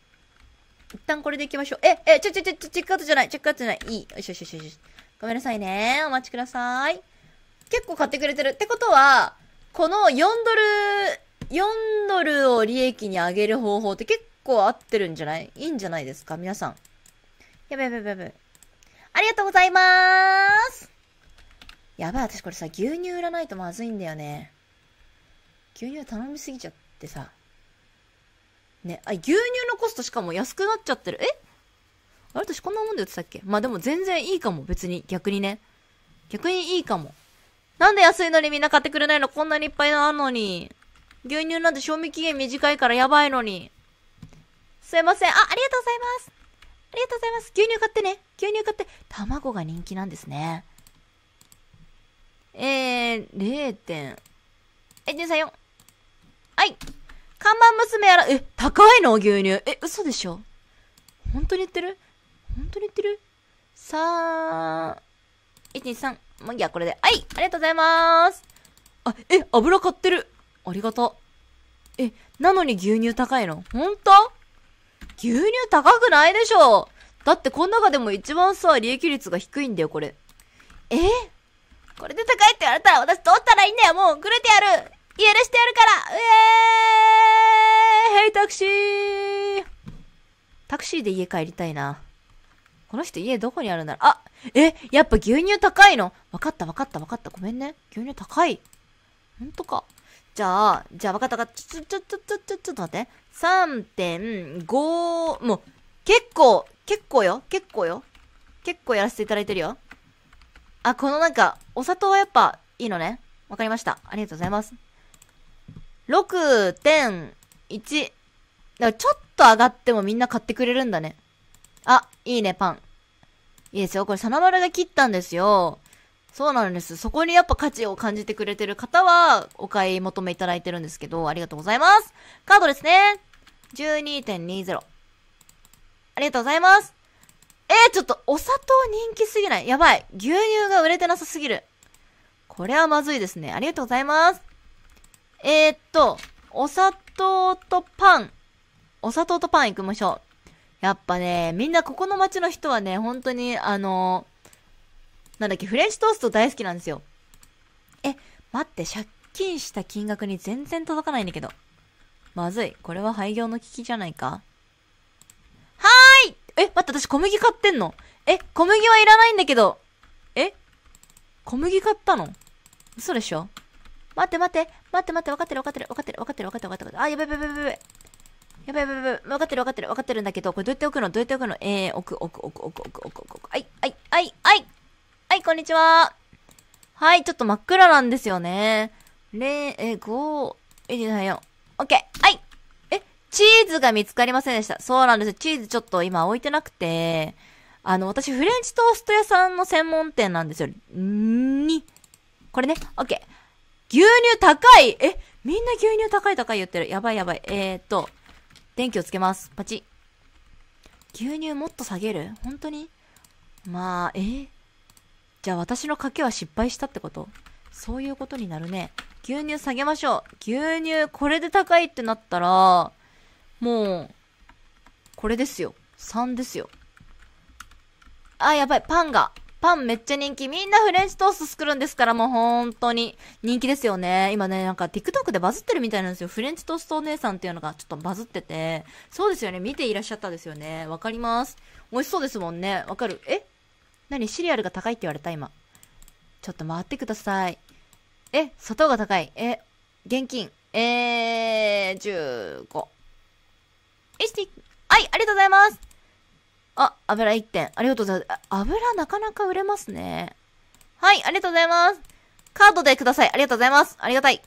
一旦これでいきましょう。え、え、ちょちょちょ、チェックアウトじゃない、チェックアウトじゃない。いい。よしよしよしよし。ごめんなさいね。お待ちください。結構買ってくれてる。ってことは、この4ドル4ドルを利益に上げる方法って結構合ってるんじゃないいいんじゃないですか皆さん。やべやべやべやべ。ありがとうございまーすやばい、私これさ、牛乳売らないとまずいんだよね。牛乳頼みすぎちゃってさ。ね、あ、牛乳のコストしかも安くなっちゃってる。えあれ私こんなもんで売ってたっけまあでも全然いいかも、別に。逆にね。逆にいいかも。なんで安いのにみんな買ってくれないのこんなにいっぱいあるのに。牛乳なんて賞味期限短いからやばいのに。すいません。あ、ありがとうございます。ありがとうございます。牛乳買ってね。牛乳買って。卵が人気なんですね。えー、0点。え、13、4。はい。看板娘やら、え、高いの牛乳。え、嘘でしょ本当に言ってる本当に言ってるさあ、1、2、3。まあ、いや、これで。はいありがとうございます。あ、え、油買ってる。ありがとう。え、なのに牛乳高いのほんと牛乳高くないでしょだってこの中でも一番さ、利益率が低いんだよ、これ。えこれで高いって言われたら私どうしたらいいんだよ、もうくれてやる許してやるからえーヘイタクシータクシーで家帰りたいな。この人家どこにあるんだろうあえやっぱ牛乳高いのわかったわかったわかった。ごめんね。牛乳高い。ほんとか。じゃあ、じゃあ分かったかちょ、ちょ、ちょ、ちょ、ちょ、ちょっと待って。3.5、もう、結構、結構よ。結構よ。結構やらせていただいてるよ。あ、このなんか、お砂糖はやっぱいいのね。わかりました。ありがとうございます。6.1。だからちょっと上がってもみんな買ってくれるんだね。あ、いいね、パン。いいですよ。これ、サナマルが切ったんですよ。そうなんです。そこにやっぱ価値を感じてくれてる方は、お買い求めいただいてるんですけど、ありがとうございます。カードですね。12.20。ありがとうございます。えー、ちょっと、お砂糖人気すぎない。やばい。牛乳が売れてなさすぎる。これはまずいですね。ありがとうございます。えー、っと、お砂糖とパン。お砂糖とパン行きましょう。やっぱね、みんなここの町の人はね、本当に、あのーなんだっけ、フレンチトースト大好きなんですよ。え、待って、借金した金額に全然届かないんだけど。まずい。これは廃業の危機じゃないかはーいえ、待って、私小麦買ってんのえ、小麦はいらないんだけど。え小麦買ったの嘘でしょ待って待って、待って待って、分かってる分かってる分かってる分かってる分かってる分かってる。あ、やべやべやべやべ。やばいやばいやばい。分かってる分かってる分かってるんだけど、これどうやって置くのどうやって置くのえー、置く置く置く置く置く置く置く。はい、はい、はい、はい。はい、こんにちは。はい、ちょっと真っ暗なんですよね。0、え、5、1,2,3,4。OK! はい。え、チーズが見つかりませんでした。そうなんですよ。チーズちょっと今置いてなくて、あの、私、フレンチトースト屋さんの専門店なんですよ。んに。これね。OK。牛乳高いえ、みんな牛乳高い高い言ってる。やばいやばい。えー、っと、電気をつけます。パチ。牛乳もっと下げる本当にまあ、えー、じゃあ私の賭けは失敗したってことそういうことになるね。牛乳下げましょう。牛乳、これで高いってなったら、もう、これですよ。3ですよ。あ、やばい。パンが。パンめっちゃ人気。みんなフレンチトースト作るんですから、もう本当に。人気ですよね。今ね、なんか TikTok でバズってるみたいなんですよ。フレンチトーストお姉さんっていうのがちょっとバズってて。そうですよね。見ていらっしゃったですよね。わかります。美味しそうですもんね。わかる。え何シリアルが高いって言われた今。ちょっと待ってください。え、砂糖が高い。え、現金。えー、15。エステはい、ありがとうございます。あ、油1点。ありがとうございます。油なかなか売れますね。はい、ありがとうございます。カードでください。ありがとうございます。ありがたい。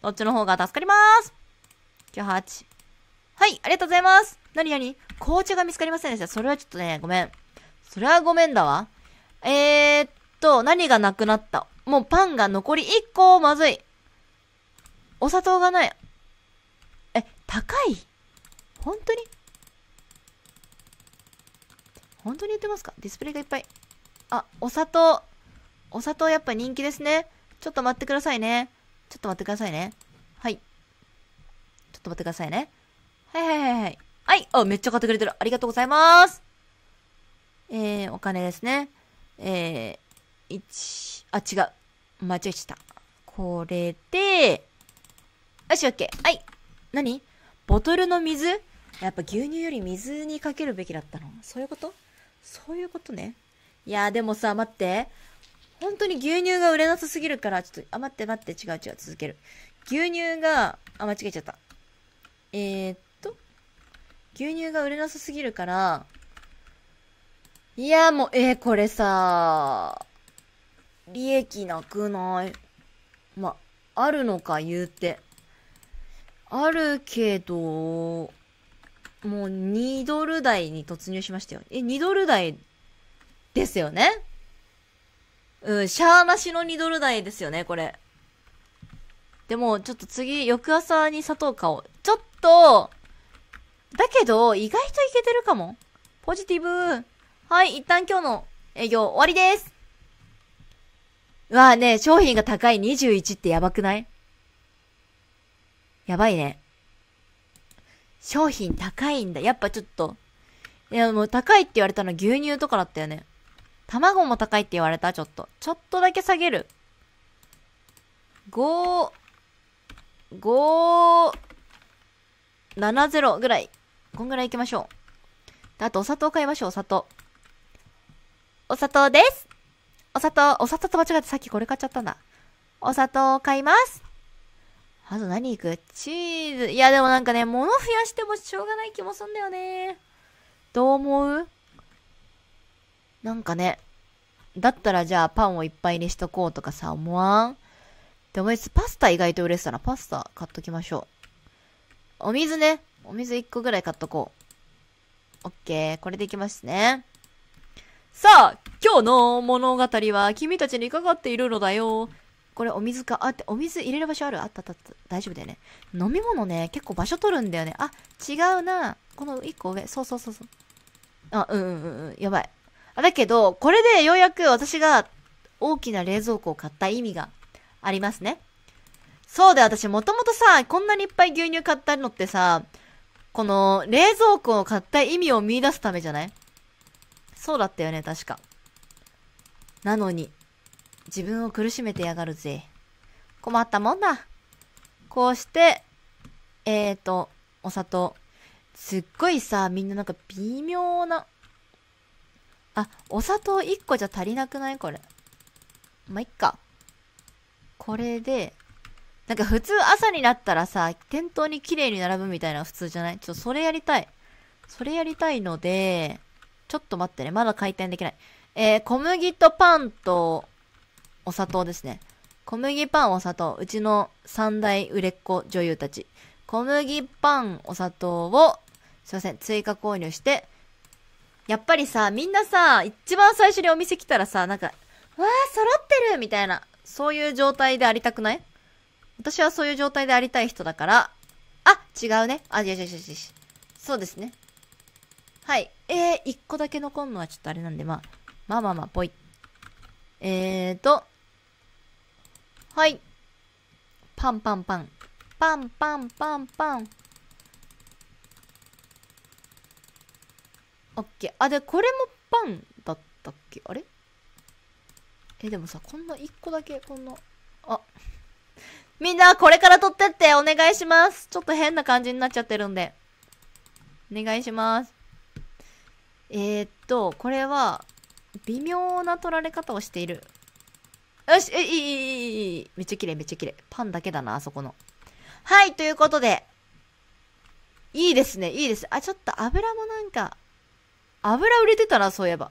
どっちの方が助かります。98。はい、ありがとうございます。何何紅茶が見つかりませんでした。それはちょっとね、ごめん。それはごめんだわ。えー、っと、何がなくなったもうパンが残り1個まずい。お砂糖がない。え、高い本当に本当に言ってますかディスプレイがいっぱい。あ、お砂糖。お砂糖やっぱ人気ですね。ちょっと待ってくださいね。ちょっと待ってくださいね。はい。ちょっと待ってくださいね。はいはいはいはい。はい。あ、めっちゃ買ってくれてる。ありがとうございます。えー、お金ですね。えー、一、あ、違う。間違えちゃった。これで、よし、オッケー。はい。何ボトルの水やっぱ牛乳より水にかけるべきだったのそういうことそういうことね。いやでもさ、待って。本当に牛乳が売れなさすぎるから、ちょっと、あ、待って待って、違う違う、続ける。牛乳が、あ、間違えちゃった。えー、っと、牛乳が売れなさすぎるから、いや、もう、えー、これさ、利益なくないま、あるのか、言うて。あるけど、もう2ドル台に突入しましたよ。え、2ドル台ですよねうん、シャーなしの2ドル台ですよね、これ。でも、ちょっと次、翌朝に砂糖買おう。ちょっと、だけど、意外といけてるかも。ポジティブ。はい、一旦今日の営業終わりです。うわぁね、商品が高い21ってやばくないやばいね。商品高いんだ。やっぱちょっと。いや、もう高いって言われたのは牛乳とかだったよね。卵も高いって言われたちょっと。ちょっとだけ下げる。5、5、70ぐらい。こんぐらい行きましょう。あとお砂糖買いましょう、お砂糖。お砂糖です。お砂糖、お砂糖と間違ってさっきこれ買っちゃったんだ。お砂糖を買います。あと何いくチーズ。いやでもなんかね、物増やしてもしょうがない気もすんだよね。どう思うなんかね、だったらじゃあパンをいっぱいにしとこうとかさ、思わんでもつパスタ意外と嬉しそうな。パスタ買っときましょう。お水ね。お水1個ぐらい買っとこう。オッケー。これでいきますね。さあ、今日の物語は君たちにかかっているのだよ。これお水か。あ、って、お水入れる場所あるあったあった大丈夫だよね。飲み物ね、結構場所取るんだよね。あ、違うな。この一個上。そうそうそうそう。あ、うんうんうん。やばい。あ、だけど、これでようやく私が大きな冷蔵庫を買った意味がありますね。そうで、私もともとさ、こんなにいっぱい牛乳買ったのってさ、この冷蔵庫を買った意味を見出すためじゃないそうだったよね、確か。なのに、自分を苦しめてやがるぜ。困ったもんだ。こうして、えーと、お砂糖。すっごいさ、みんななんか微妙な。あ、お砂糖1個じゃ足りなくないこれ。まいっか。これで、なんか普通朝になったらさ、店頭に綺麗に並ぶみたいな普通じゃないちょっとそれやりたい。それやりたいので、ちょっと待ってね。まだ回転できない。えー、小麦とパンとお砂糖ですね。小麦パンお砂糖。うちの三大売れっ子女優たち。小麦パンお砂糖を、すいません、追加購入して、やっぱりさ、みんなさ、一番最初にお店来たらさ、なんか、わー、揃ってるみたいな、そういう状態でありたくない私はそういう状態でありたい人だから、あ、違うね。あ、よしよしよし。違う。そうですね。はい。えー、一個だけ残るのはちょっとあれなんで、まあ、まあまあまあ、ぽい。えーと、はい。パンパンパン。パンパンパンパン。オッケー。あ、で、これもパンだったっけあれえ、でもさ、こんな一個だけ、こんな、あ。みんな、これから取ってってお願いします。ちょっと変な感じになっちゃってるんで。お願いします。えー、っと、これは、微妙な取られ方をしている。よし、え、いい、いい、いい、めっちゃ綺麗、めっちゃ綺麗。パンだけだな、あそこの。はい、ということで。いいですね、いいです。あ、ちょっと油もなんか、油売れてたな、そういえば。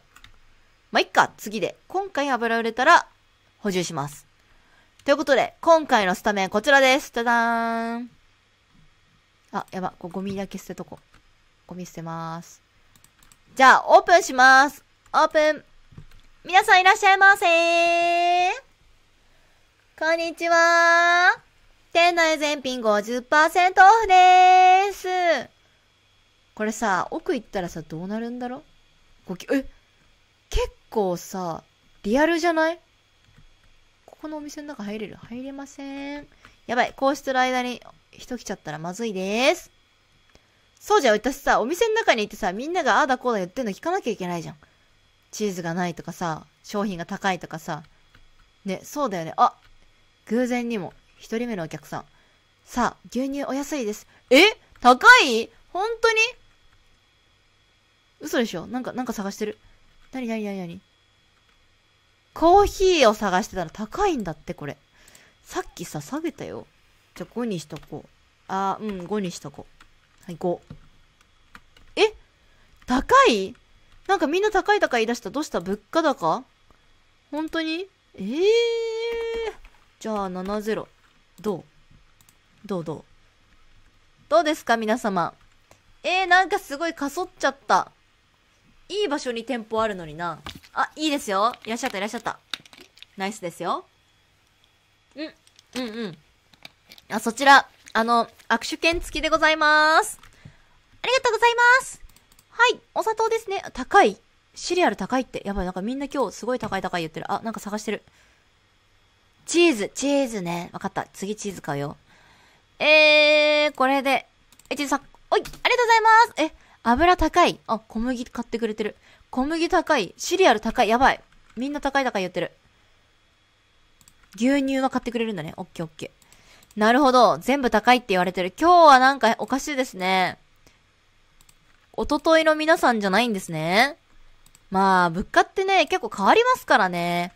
まあ、いっか、次で。今回油売れたら、補充します。ということで、今回のスタメンこちらです。ただーん。あ、やば、こうゴミだけ捨てとこ。ゴミ捨てまーす。じゃあ、オープンします。オープン。皆さんいらっしゃいませこんにちは。店内全品50%オフでーす。これさ、奥行ったらさ、どうなるんだろごき、え結構さ、リアルじゃないここのお店の中入れる入れません。やばい、こうしてる間に人来ちゃったらまずいです。そうじゃん、私さ、お店の中にいてさ、みんながああだこうだ言ってんの聞かなきゃいけないじゃん。チーズがないとかさ、商品が高いとかさ。ね、そうだよね。あ、偶然にも、一人目のお客さん。さあ、牛乳お安いです。え高い本当に嘘でしょなんか、なんか探してる。なになになになにコーヒーを探してたら高いんだって、これ。さっきさ、下げたよ。じゃ、5にしとこう。あー、うん、5にしとこう。はい、5。え高いなんかみんな高い高い言い出した。どうした物価高本当にえー、じゃあ70。どうどうどうどうですか皆様。えー、なんかすごいかそっちゃった。いい場所に店舗あるのにな。あ、いいですよ。いらっしゃったいらっしゃった。ナイスですよ。うん、うんうん。あ、そちら、あの、握手券付きでございます。ありがとうございます。はい、お砂糖ですね。高い。シリアル高いって。やばい、なんかみんな今日すごい高い高い言ってる。あ、なんか探してる。チーズ、チーズね。わかった。次チーズ買うよ。えー、これで。え、ちーさん、おい、ありがとうございます。え、油高い。あ、小麦買ってくれてる。小麦高い。シリアル高い。やばい。みんな高い高い言ってる。牛乳は買ってくれるんだね。オッケーオッケー。なるほど。全部高いって言われてる。今日はなんかおかしいですね。おとといの皆さんじゃないんですね。まあ、物価ってね、結構変わりますからね。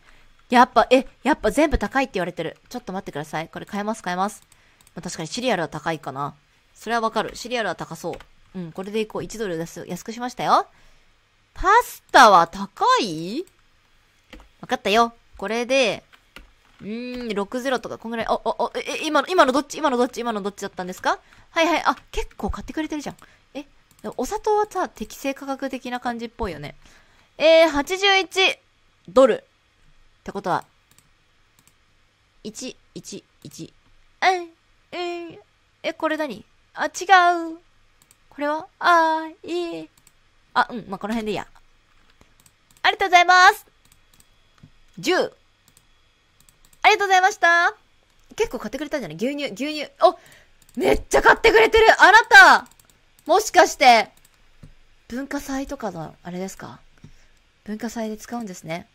やっぱ、え、やっぱ全部高いって言われてる。ちょっと待ってください。これ買えます、買えます。まあ、確かにシリアルは高いかな。それはわかる。シリアルは高そう。うん、これでいこう。1ドル安安くしましたよ。パスタは高いわかったよ。これで、うーん、60とか、こんぐらい。お、お、お、え、今の、今のどっち今のどっち今のどっちだったんですかはいはい。あ、結構買ってくれてるじゃん。え、お砂糖はさ、適正価格的な感じっぽいよね。えー、81ドル。ってことは、1、1、1。えん、えん、え、これ何あ、違う。これはあー、いい。あ、うん、まあ、この辺でいいや。ありがとうございます !10! ありがとうございました結構買ってくれたんじゃない牛乳、牛乳。おめっちゃ買ってくれてるあなたもしかして、文化祭とかの、あれですか文化祭で使うんですね。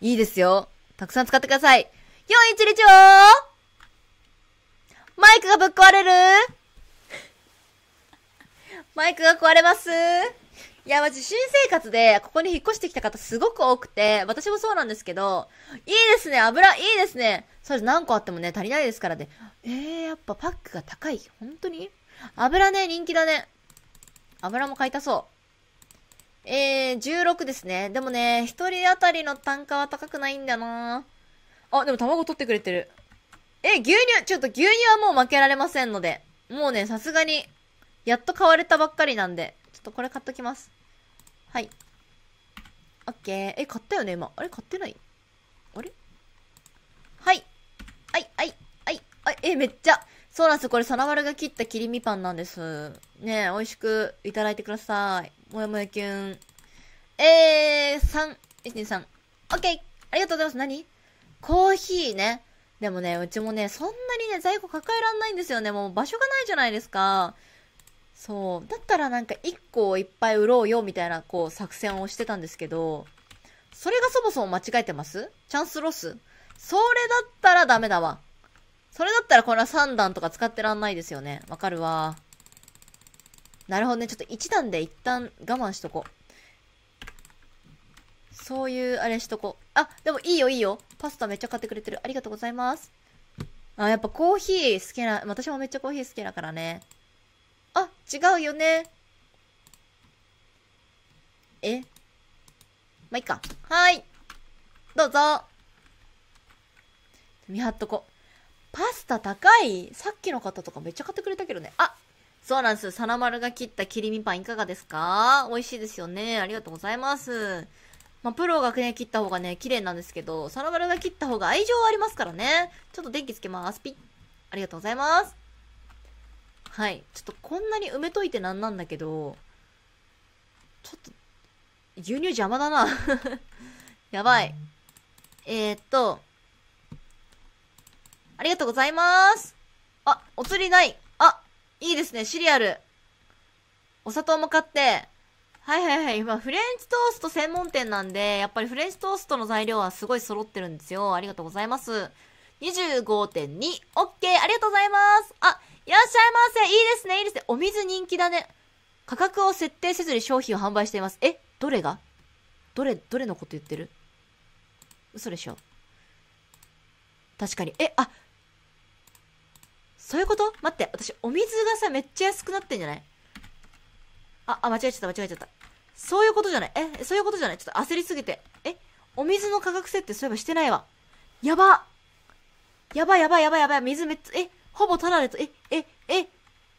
いいですよ。たくさん使ってください。良い一日をマイクがぶっ壊れる マイクが壊れますいや、まじ、新生活で、ここに引っ越してきた方すごく多くて、私もそうなんですけど、いいですね、油、いいですね。そうです、何個あってもね、足りないですからね。えー、やっぱパックが高い。本当に油ね、人気だね。油も買いたそう。えー、16ですね。でもね、一人当たりの単価は高くないんだなあ、でも卵取ってくれてる。え、牛乳ちょっと牛乳はもう負けられませんので。もうね、さすがに、やっと買われたばっかりなんで、ちょっとこれ買っときます。はい。オッケー。え、買ったよね、今。あれ、買ってないあれはい。はい、はい、はい、はい。え、めっちゃ。そうなんですこれ、サナワルが切った切り身パンなんです。ね美味しくいただいてください。もやもやきゅん。えー、3、1、2、3。オッケー。ありがとうございます。何コーヒーね。でもね、うちもね、そんなにね、在庫抱えらんないんですよね。もう場所がないじゃないですか。そう。だったらなんか1個いっぱい売ろうよみたいなこう作戦をしてたんですけど、それがそもそも間違えてますチャンスロスそれだったらダメだわ。それだったらこれは3段とか使ってらんないですよね。わかるわ。なるほどね。ちょっと1段で一旦我慢しとこう。そういうあれしとこう。あ、でもいいよいいよ。パスタめっちゃ買ってくれてる。ありがとうございます。あ、やっぱコーヒー好きな、私もめっちゃコーヒー好きだからね。あ、違うよね。えまあ、いっか。はい。どうぞ。見張っとこ。パスタ高いさっきの方とかめっちゃ買ってくれたけどね。あそうなんです。サナマルが切った切り身パンいかがですか美味しいですよね。ありがとうございます。まあ、プロがね、切った方がね、綺麗なんですけど、サナマルが切った方が愛情ありますからね。ちょっと電気つけます。ピッ。ありがとうございます。はい。ちょっとこんなに埋めといてなんなんだけど、ちょっと、牛乳邪魔だな やばい。えー、っと、ありがとうございます。あ、お釣りない。あ、いいですね、シリアル。お砂糖も買って、はいはいはい。今、フレンチトースト専門店なんで、やっぱりフレンチトーストの材料はすごい揃ってるんですよ。ありがとうございます。25.2。OK! ありがとうございます。あ、いらっしゃいませいいですねいいですねお水人気だね。価格を設定せずに商品を販売しています。えどれがどれ、どれのこと言ってる嘘でしょ確かに。え、あそういうこと待って、私、お水がさ、めっちゃ安くなってんじゃないあ、あ、間違えちゃった、間違えちゃった。そういうことじゃないえ、そういうことじゃないちょっと焦りすぎて。え、お水の価格設定そういえばしてないわ。やばやばやばやばやばい、水めっちゃ、え、ほぼ取らでと、え、え、え、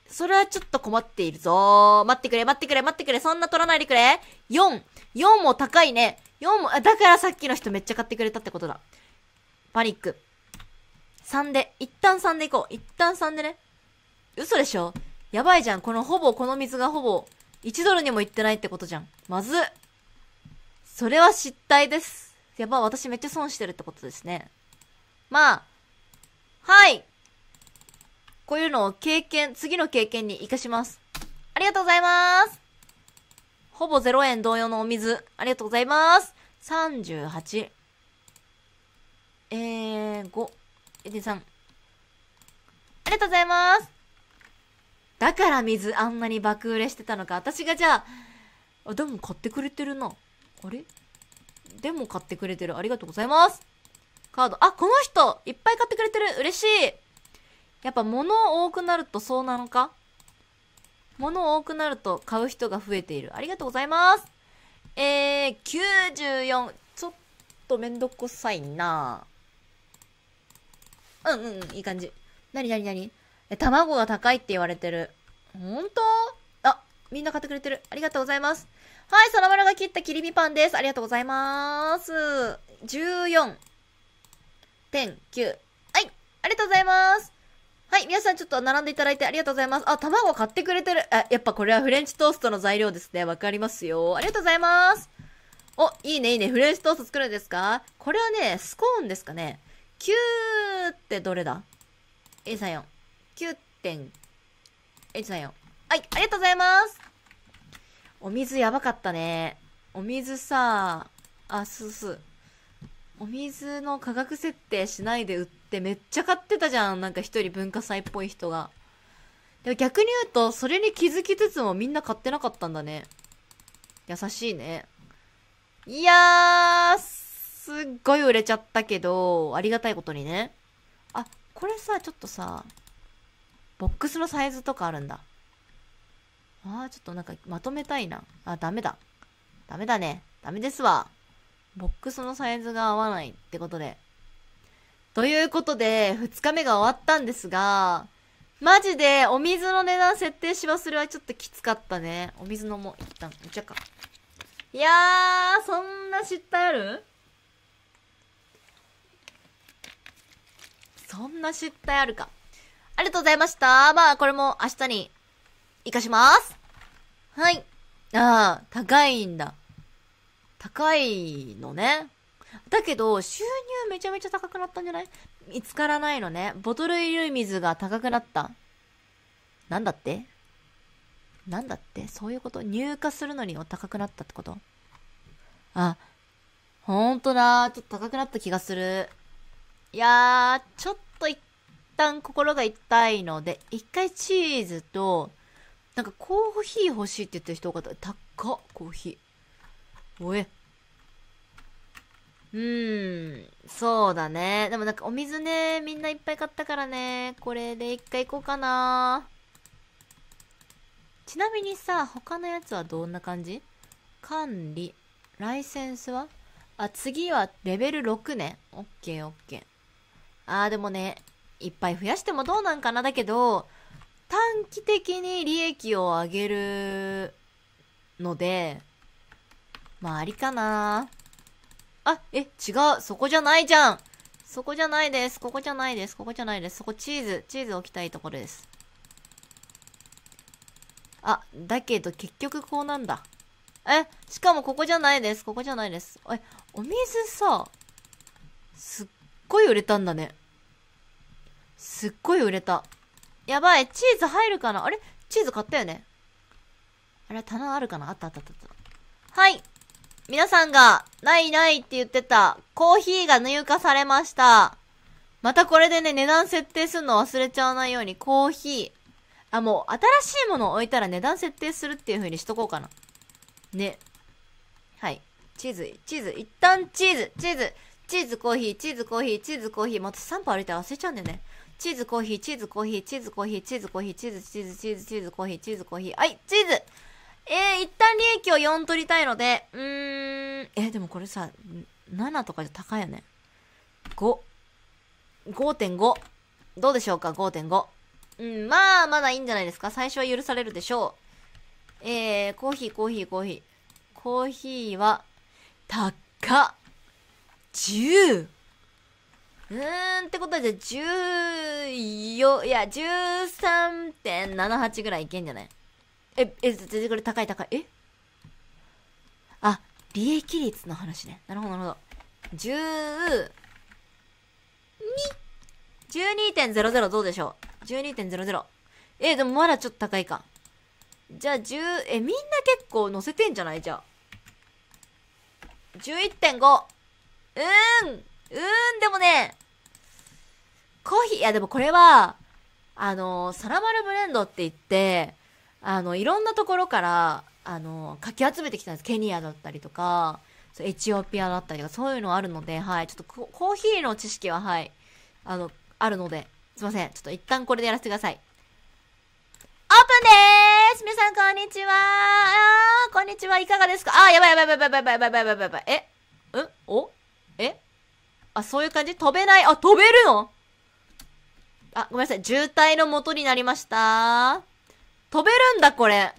それはちょっと困っているぞ。待ってくれ、待ってくれ、待ってくれ。そんな取らないでくれ。4。4も高いね。4も、あ、だからさっきの人めっちゃ買ってくれたってことだ。パニック。3で。一旦3でいこう。一旦3でね。嘘でしょやばいじゃん。このほぼ、この水がほぼ、1ドルにもいってないってことじゃん。まず。それは失態です。やばい、私めっちゃ損してるってことですね。まあ。はい。こういうのを経験、次の経験に活かします。ありがとうございます。ほぼ0円同様のお水。ありがとうございます。38。えー、5。えデさん。ありがとうございます。だから水あんなに爆売れしてたのか。私がじゃあ、あ、でも買ってくれてるな。あれでも買ってくれてる。ありがとうございます。カード。あ、この人いっぱい買ってくれてる。嬉しい。やっぱ物多くなるとそうなのか物多くなると買う人が増えている。ありがとうございます。えー、94。ちょっとめんどくさいなうんうん、いい感じ。なになになにえ、卵が高いって言われてる。ほんとあ、みんな買ってくれてる。ありがとうございます。はい、バラが切った切り身パンです。ありがとうございます。14.9。はい、ありがとうございます。はい、皆さんちょっと並んでいただいてありがとうございます。あ、卵買ってくれてる。あ、やっぱこれはフレンチトーストの材料ですね。わかりますよ。ありがとうございます。お、いいね、いいね。フレンチトースト作るんですかこれはね、スコーンですかね。9ってどれだ ?A34。9.134。はい、ありがとうございます。お水やばかったね。お水さあ、すす。お水の化学設定しないで売っってめっちゃ買ってたじゃん。なんか一人文化祭っぽい人が。でも逆に言うと、それに気づきつつもみんな買ってなかったんだね。優しいね。いやー、すっごい売れちゃったけど、ありがたいことにね。あ、これさ、ちょっとさ、ボックスのサイズとかあるんだ。あー、ちょっとなんかまとめたいな。あ、ダメだ。ダメだね。ダメですわ。ボックスのサイズが合わないってことで。ということで、二日目が終わったんですが、マジでお水の値段設定し忘れはちょっときつかったね。お水のも一旦、お茶か。いやー、そんな失態あるそんな失態あるか。ありがとうございました。まあ、これも明日に、活かします。はい。ああ、高いんだ。高いのね。だけど、収入めちゃめちゃ高くなったんじゃない見つからないのね。ボトル入れ水が高くなった。なんだってなんだってそういうこと入荷するのにお高くなったってことあ、ほんとだ。ちょっと高くなった気がする。いやー、ちょっと一旦心が痛いので、一回チーズと、なんかコーヒー欲しいって言ってる人多かった。高っ、コーヒー。おえ。うーん、そうだね。でもなんかお水ね、みんないっぱい買ったからね、これで一回行こうかな。ちなみにさ、他のやつはどんな感じ管理、ライセンスはあ、次はレベル6ね。オッケーオッケー。あーでもね、いっぱい増やしてもどうなんかなだけど、短期的に利益を上げるので、まあありかな。あ、え、違う。そこじゃないじゃん。そこじゃないです。ここじゃないです。ここじゃないです。そこチーズ。チーズ置きたいところです。あ、だけど結局こうなんだ。え、しかもここじゃないです。ここじゃないです。え、お水さ、すっごい売れたんだね。すっごい売れた。やばい、チーズ入るかなあれチーズ買ったよねあれ、棚あるかなあったあったあったあった。はい。皆さんが、ないないって言ってた、コーヒーが入荷されました。またこれでね、値段設定するの忘れちゃわないように、コーヒー。あ、もう、新しいものを置いたら値段設定するっていう風にしとこうかな。ね。はい。チーズ、チーズ、一旦チーズ、チーズ、チーズコーヒー、チーズコーヒー、チーズコーヒー。また散歩歩いてら忘れちゃうんだよね。チーズコーヒー、チーズコーヒー、チーズコーヒー、チーズコーヒー、チーズ、チーズ、チーズ、チーズコーヒー、チーズコーヒー。はい、チーズえー、一旦利益を4取りたいので、うーん、えー、でもこれさ、7とかじゃ高いよね。5。5.5。どうでしょうか ?5.5。うん、まあ、まだいいんじゃないですか最初は許されるでしょう。えー、コーヒー、コーヒー、コーヒー。コーヒーは、高っ !10! うーん、ってことはじゃあ、14、いや、13.78ぐらいいけんじゃないえ、え、全然これ高い高い。えあ、利益率の話ね。なるほど、なるほど。十、二、十二点0 0どうでしょう十二点0 0え、でもまだちょっと高いか。じゃあ十、え、みんな結構乗せてんじゃないじゃあ。一点五。うーんうーん、でもね、コーヒー、いやでもこれは、あのー、サラマルブレンドって言って、あの、いろんなところから、あの、かき集めてきたんです。ケニアだったりとか、エチオピアだったりとか、そういうのあるので、はい。ちょっとコーヒーの知識は、はい。あの、あるので、すいません。ちょっと一旦これでやらせてください。オープンでーす皆さん、こんにちはあーこんにちはいかがですかあー、やばいやばいやばいやばいやばいやばいやばいえうんおえあ、そういう感じ飛べないあ、飛べるのあ、ごめんなさい。渋滞の元になりました飛べるんだ、これ。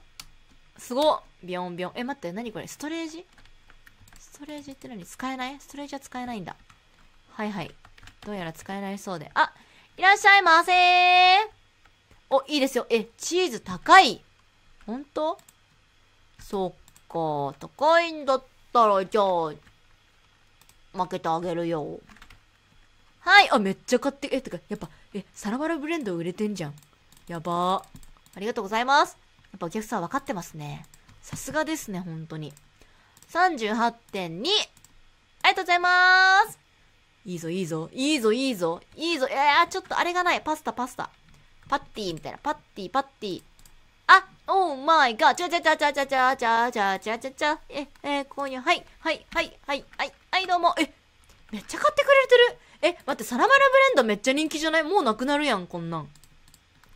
すごビョンビョン。え、待って、何これストレージストレージって何使えないストレージは使えないんだ。はいはい。どうやら使えないそうで。あいらっしゃいませお、いいですよ。え、チーズ高い。ほんとそっか。高いんだったら、じゃあ、負けてあげるよ。はい。あ、めっちゃ買って、え、てか、やっぱ、え、サラバラブレンド売れてんじゃん。やばー。ありがとうございます。やっぱお客さん分かってますね。さすがですね、本当に。38.2! ありがとうございます。いいぞ、いいぞ、いいぞ、いいぞ、いいぞ。いやちょっとあれがない。パスタ、パスタ。パッティみたいな。パッティ、パッティ。あ、オーマイガー。ちゃちゃちゃちゃちゃちゃちゃちゃちゃちゃちゃ。え、えー、購入。はい、はい、はい、はい、はい、はい、どうも。え、めっちゃ買ってくれてる。え、待って、サラマラブレンドめっちゃ人気じゃないもうなくなるやん、こんなん。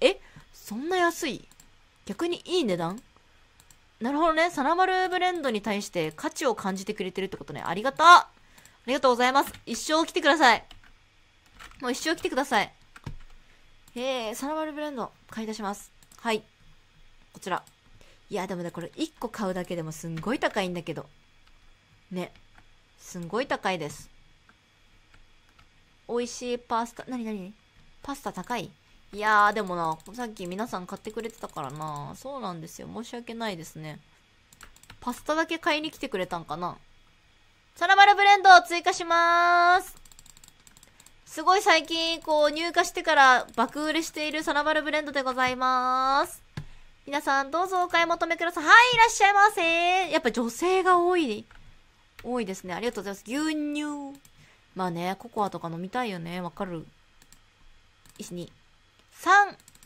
えそんな安い逆にいい値段なるほどね。サナマルブレンドに対して価値を感じてくれてるってことね。ありがとうありがとうございます。一生来てください。もう一生来てください。えー、サナマルブレンド買い出します。はい。こちら。いや、でもね、これ1個買うだけでもすんごい高いんだけど。ね。すんごい高いです。美味しいパスタ、なになにパスタ高いいやー、でもな、さっき皆さん買ってくれてたからな。そうなんですよ。申し訳ないですね。パスタだけ買いに来てくれたんかな。サラバルブレンドを追加しまーす。すごい最近、こう、入荷してから爆売れしているサラバルブレンドでございまーす。皆さん、どうぞお買い求めください。はい、いらっしゃいませやっぱ女性が多い、多いですね。ありがとうございます。牛乳。まあね、ココアとか飲みたいよね。わかる。1、2。313あ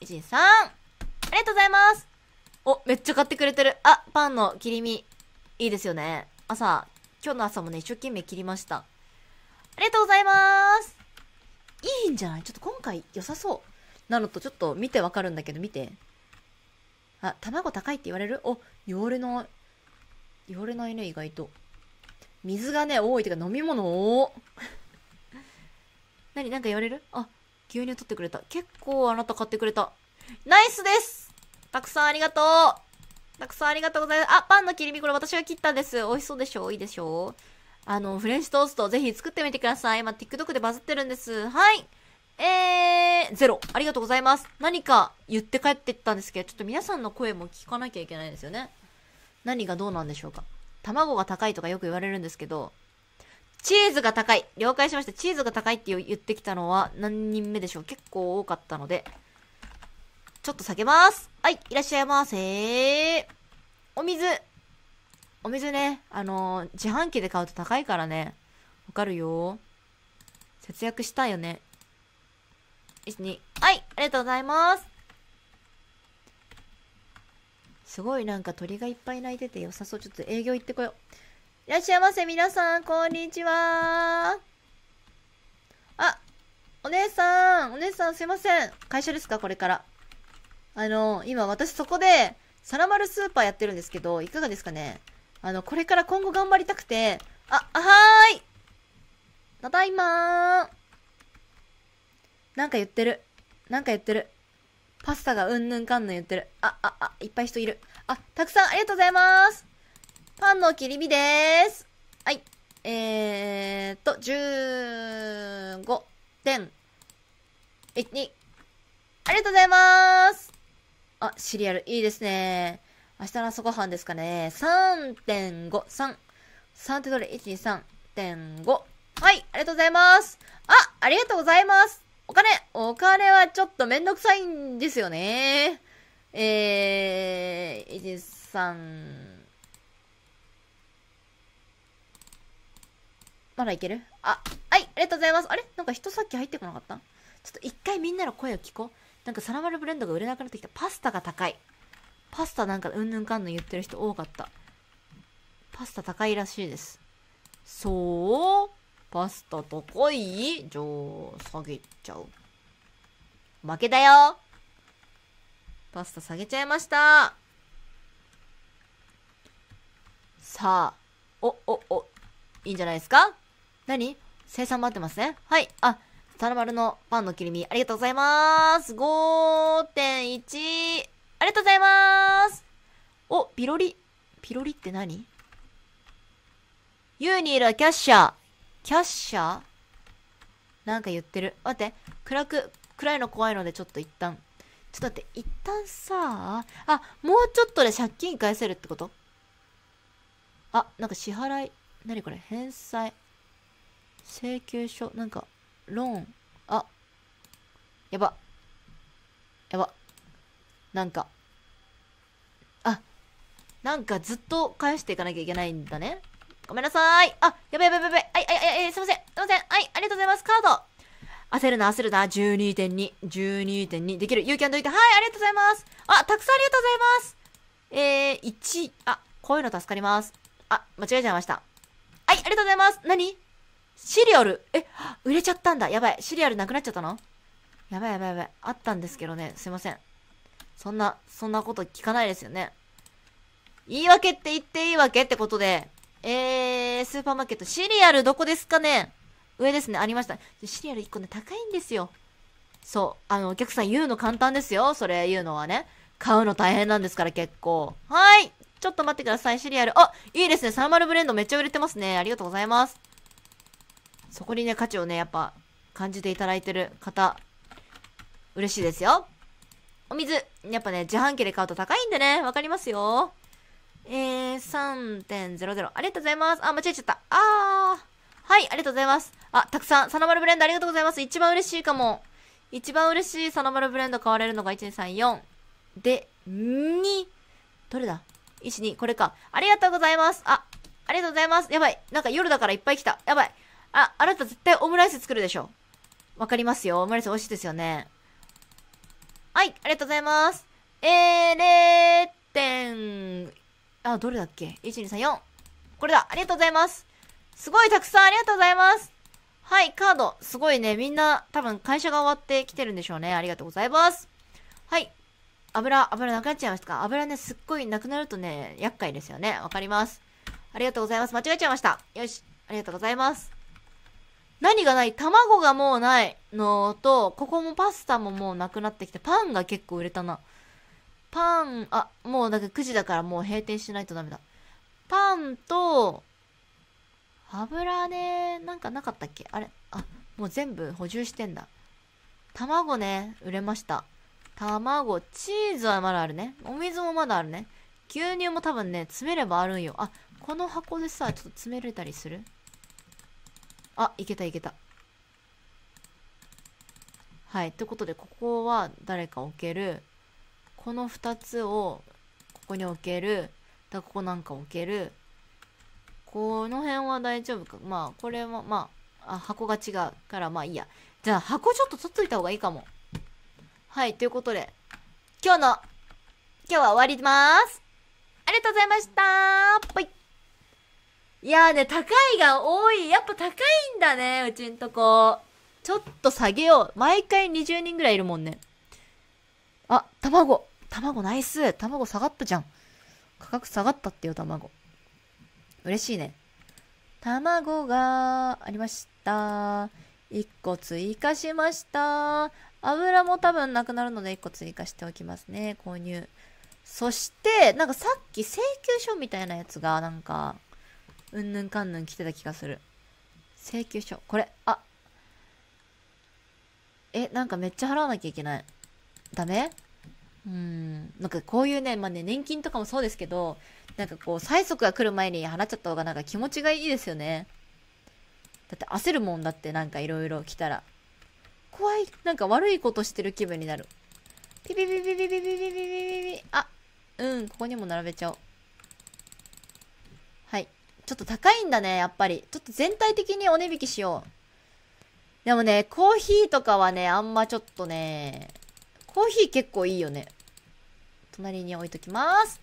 りがとうございますお、めっちゃ買ってくれてる。あ、パンの切り身。いいですよね。朝、今日の朝もね、一生懸命切りました。ありがとうございます。いいんじゃないちょっと今回良さそう。なのと、ちょっと見てわかるんだけど、見て。あ、卵高いって言われるお、言われない。言われないね、意外と。水がね、多いっていうか飲み物多 何なんか言われるあ、牛乳取ってくれた。結構あなた買ってくれた。ナイスですたくさんありがとうたくさんありがとうございます。あ、パンの切り身これ私が切ったんです。美味しそうでしょいいでしょあの、フレンチトーストぜひ作ってみてください。今 TikTok でバズってるんです。はい。えー、ゼロ。ありがとうございます。何か言って帰ってったんですけど、ちょっと皆さんの声も聞かなきゃいけないんですよね。何がどうなんでしょうか。卵が高いとかよく言われるんですけど、チーズが高い。了解しました。チーズが高いって言ってきたのは何人目でしょう結構多かったので。ちょっと下げます。はい、いらっしゃいませお水。お水ね、あのー、自販機で買うと高いからね。わかるよ。節約したいよね。1、2。はい、ありがとうございます。すごいなんか鳥がいっぱい鳴いてて良さそう。ちょっと営業行ってこよう。いらっしゃいませ、皆さん、こんにちは。あ、お姉さん、お姉さんすいません。会社ですか、これから。あの、今私そこで、サラマルスーパーやってるんですけど、いかがですかねあの、これから今後頑張りたくて、あ、あはーいただいまーなんか言ってる。なんか言ってる。パスタがうんぬんかんぬん言ってる。あ、あ、あ、いっぱい人いる。あ、たくさんありがとうございますパンの切り身です。はい。えー、っと、15点、1二。ありがとうございます。あ、シリアル、いいですね。明日の朝ごはんですかね。3.5、3。三ってどれ ?1,2,3.5。はい、ありがとうございます。あ、ありがとうございます。お金、お金はちょっとめんどくさいんですよね。えー、1、三。3、まだいけるあ、はい、ありがとうございます。あれなんか人さっき入ってこなかったちょっと一回みんなの声を聞こう。なんかサラマルブレンドが売れなくなってきた。パスタが高い。パスタなんかうんぬんかんぬん言ってる人多かった。パスタ高いらしいです。そうパスタ高いじゃあ、下げちゃう。負けだよパスタ下げちゃいましたさあ、お、お、お、いいんじゃないですか何生産待ってますね。はい。あ、サラマルのパンの切り身、ありがとうございます。5.1。ありがとうございます。お、ピロリ。ピロリって何ユーニーラキャッシャー。キャッシャーなんか言ってる。待って。暗く、暗いの怖いのでちょっと一旦。ちょっと待って、一旦さあ、あ、もうちょっとで借金返せるってことあ、なんか支払い。何これ返済。請求書、なんか、ローン、あ、やば、やば、なんか、あ、なんかずっと返していかなきゃいけないんだね。ごめんなさーい。あ、やばいやばいやばい。はい、あい、あい、すいません。すいません。はい、ありがとうございます。カード。焦るな、焦るな。12.2。12.2。できる。You can do it. はい、ありがとうございます。あ、たくさんありがとうございます。えー、1。あ、こういうの助かります。あ、間違えちゃいました。はい、ありがとうございます。何シリアルえ売れちゃったんだやばいシリアルなくなっちゃったのやばいやばいやばい。あったんですけどね。すいません。そんな、そんなこと聞かないですよね。言い訳って言っていいわけってことで。えー、スーパーマーケット。シリアルどこですかね上ですね。ありました。シリアル1個ね、高いんですよ。そう。あの、お客さん言うの簡単ですよ。それ言うのはね。買うの大変なんですから結構。はい。ちょっと待ってください。シリアル。あ、いいですね。サーマルブレンドめっちゃ売れてますね。ありがとうございます。そこにね、価値をね、やっぱ感じていただいてる方、嬉しいですよ。お水、やっぱね、自販機で買うと高いんでね、わかりますよ。えー、3.00。ありがとうございます。あ、間違えちゃった。あー。はい、ありがとうございます。あ、たくさん、サノマルブレンドありがとうございます。一番嬉しいかも。一番嬉しいサノマルブレンド買われるのが1234。で、2。どれだ ?1、2、これか。ありがとうございます。あ、ありがとうございます。やばい。なんか夜だからいっぱい来た。やばい。あ、あなた絶対オムライス作るでしょ。わかりますよ。オムライス美味しいですよね。はい、ありがとうございます。えー、れーてん、あ、どれだっけ ?1234。これだ。ありがとうございます。すごいたくさんありがとうございます。はい、カード。すごいね。みんな、多分会社が終わってきてるんでしょうね。ありがとうございます。はい。油、油なくなっちゃいますか油ね、すっごいなくなるとね、厄介ですよね。わかります。ありがとうございます。間違えちゃいました。よし。ありがとうございます。何がない卵がもうないのと、ここもパスタももうなくなってきて、パンが結構売れたな。パン、あ、もうだけ9時だからもう閉店しないとダメだ。パンと、油ね、なんかなかったっけあれあ、もう全部補充してんだ。卵ね、売れました。卵、チーズはまだあるね。お水もまだあるね。牛乳も多分ね、詰めればあるんよ。あ、この箱でさ、ちょっと詰めれたりするあ、いけたいけた。はい。ということで、ここは誰か置ける。この2つをここに置ける。だここなんか置ける。この辺は大丈夫か。まあ、これは、まあ、あ、箱が違うから、まあいいや。じゃあ、箱ちょっと取っといた方がいいかも。はい。ということで、今日の、今日は終わります。ありがとうございました。ぽい。いやーね、高いが多い。やっぱ高いんだね、うちんとこ。ちょっと下げよう。毎回20人ぐらいいるもんね。あ、卵。卵ナイス。卵下がったじゃん。価格下がったってよ、卵。嬉しいね。卵がありました。1個追加しました。油も多分なくなるので1個追加しておきますね。購入。そして、なんかさっき請求書みたいなやつが、なんか、うんぬんかんぬん来てた気がする。請求書。これ、あえ、なんかめっちゃ払わなきゃいけない。ダメうん。なんかこういうね、まあね、年金とかもそうですけど、なんかこう、催促が来る前に払っちゃった方がなんか気持ちがいいですよね。だって焦るもんだってなんかいろいろ来たら。怖い。なんか悪いことしてる気分になる。ピピピピピピピピピピピピ。あ、うん、ここにも並べちゃピう。ちょっと高いんだね、やっぱり。ちょっと全体的にお値引きしよう。でもね、コーヒーとかはね、あんまちょっとね、コーヒー結構いいよね。隣に置いときます。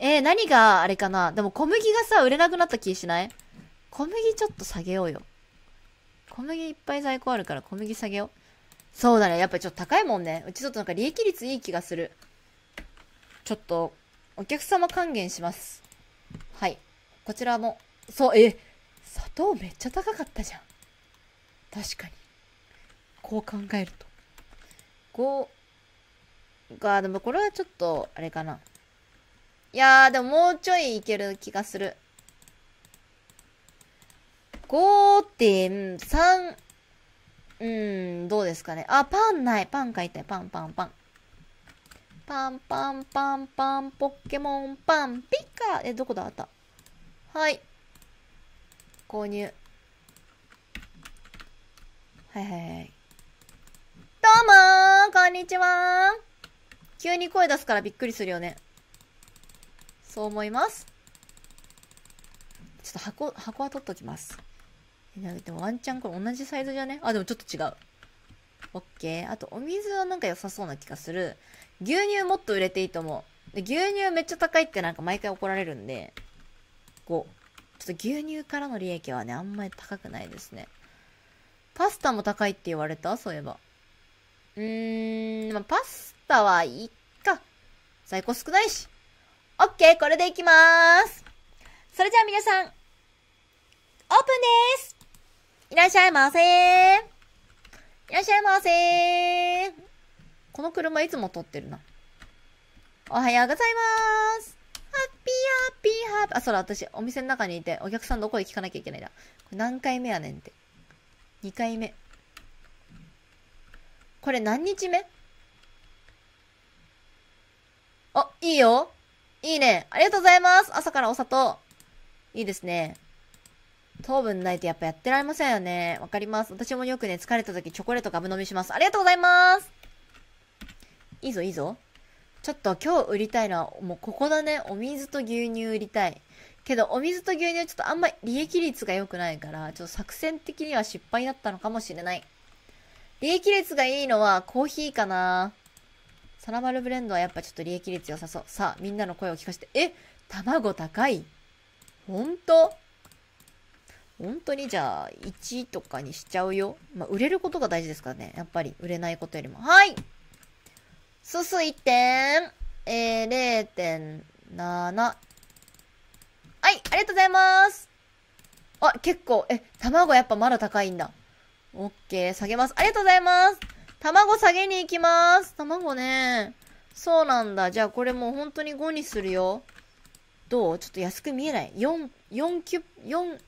えー、何があれかなでも小麦がさ、売れなくなった気しない小麦ちょっと下げようよ。小麦いっぱい在庫あるから小麦下げよう。そうだね。やっぱちょっと高いもんね。うちちょっとなんか利益率いい気がする。ちょっと、お客様還元します。こちらも、そう、え、砂糖めっちゃ高かったじゃん。確かに。こう考えると。こう、が、でもこれはちょっと、あれかな。いやー、でももうちょいいける気がする。5.3、うん、どうですかね。あ、パンない。パン買いたい。パンパンパン。パンパンパンパン、ポケモンパン、ピッカー。え、どこだあったはい購入はいはいはいどうもこんにちは急に声出すからびっくりするよねそう思いますちょっと箱箱は取っときますでもワンチャンこれ同じサイズじゃねあでもちょっと違うオッケーあとお水はなんか良さそうな気がする牛乳もっと売れていいと思うで牛乳めっちゃ高いってなんか毎回怒られるんで構、ちょっと牛乳からの利益はね、あんまり高くないですね。パスタも高いって言われたそういえば。うーん、パスタはいいか。在庫少ないし。オッケー、これでいきまーす。それじゃあ皆さん、オープンですいらっしゃいませーいらっしゃいませーこの車いつも撮ってるな。おはようございますハッピーハッピーハッピー。あ、それ私、お店の中にいて、お客さんの声聞かなきゃいけないな。これ何回目やねんって。2回目。これ何日目あ、いいよ。いいね。ありがとうございます。朝からお砂糖。いいですね。糖分ないとやっぱやってられませんよね。わかります。私もよくね、疲れた時チョコレートがぶ飲みします。ありがとうございます。いいぞ、いいぞ。ちょっと今日売りたいのは、もうここだね。お水と牛乳売りたい。けど、お水と牛乳ちょっとあんまり利益率が良くないから、ちょっと作戦的には失敗だったのかもしれない。利益率がいいのはコーヒーかなサラマルブレンドはやっぱちょっと利益率良さそう。さあ、みんなの声を聞かせて。え卵高いほんと本当にじゃあ、1とかにしちゃうよ。まあ、売れることが大事ですからね。やっぱり、売れないことよりも。はいすいて、えー、0.7。はい、ありがとうございます。あ、結構、え、卵やっぱまだ高いんだ。オッケー、下げます。ありがとうございます。卵下げに行きます。卵ね。そうなんだ。じゃあこれもう本当に5にするよ。どうちょっと安く見えない。4、4、9、4、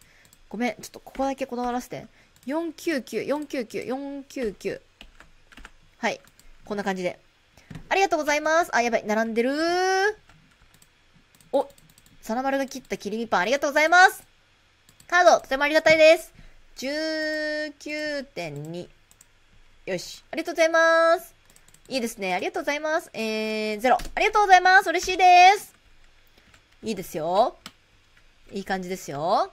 ごめん。ちょっとここだけこだわらせて。499、499、499。はい。こんな感じで。ありがとうございます。あ、やばい、並んでるお、サナマルが切った切り身パン、ありがとうございます。カード、とてもありがたいです。19.2。よし。ありがとうございます。いいですね。ありがとうございます。えー、ゼロ。ありがとうございます。嬉しいです。いいですよ。いい感じですよ。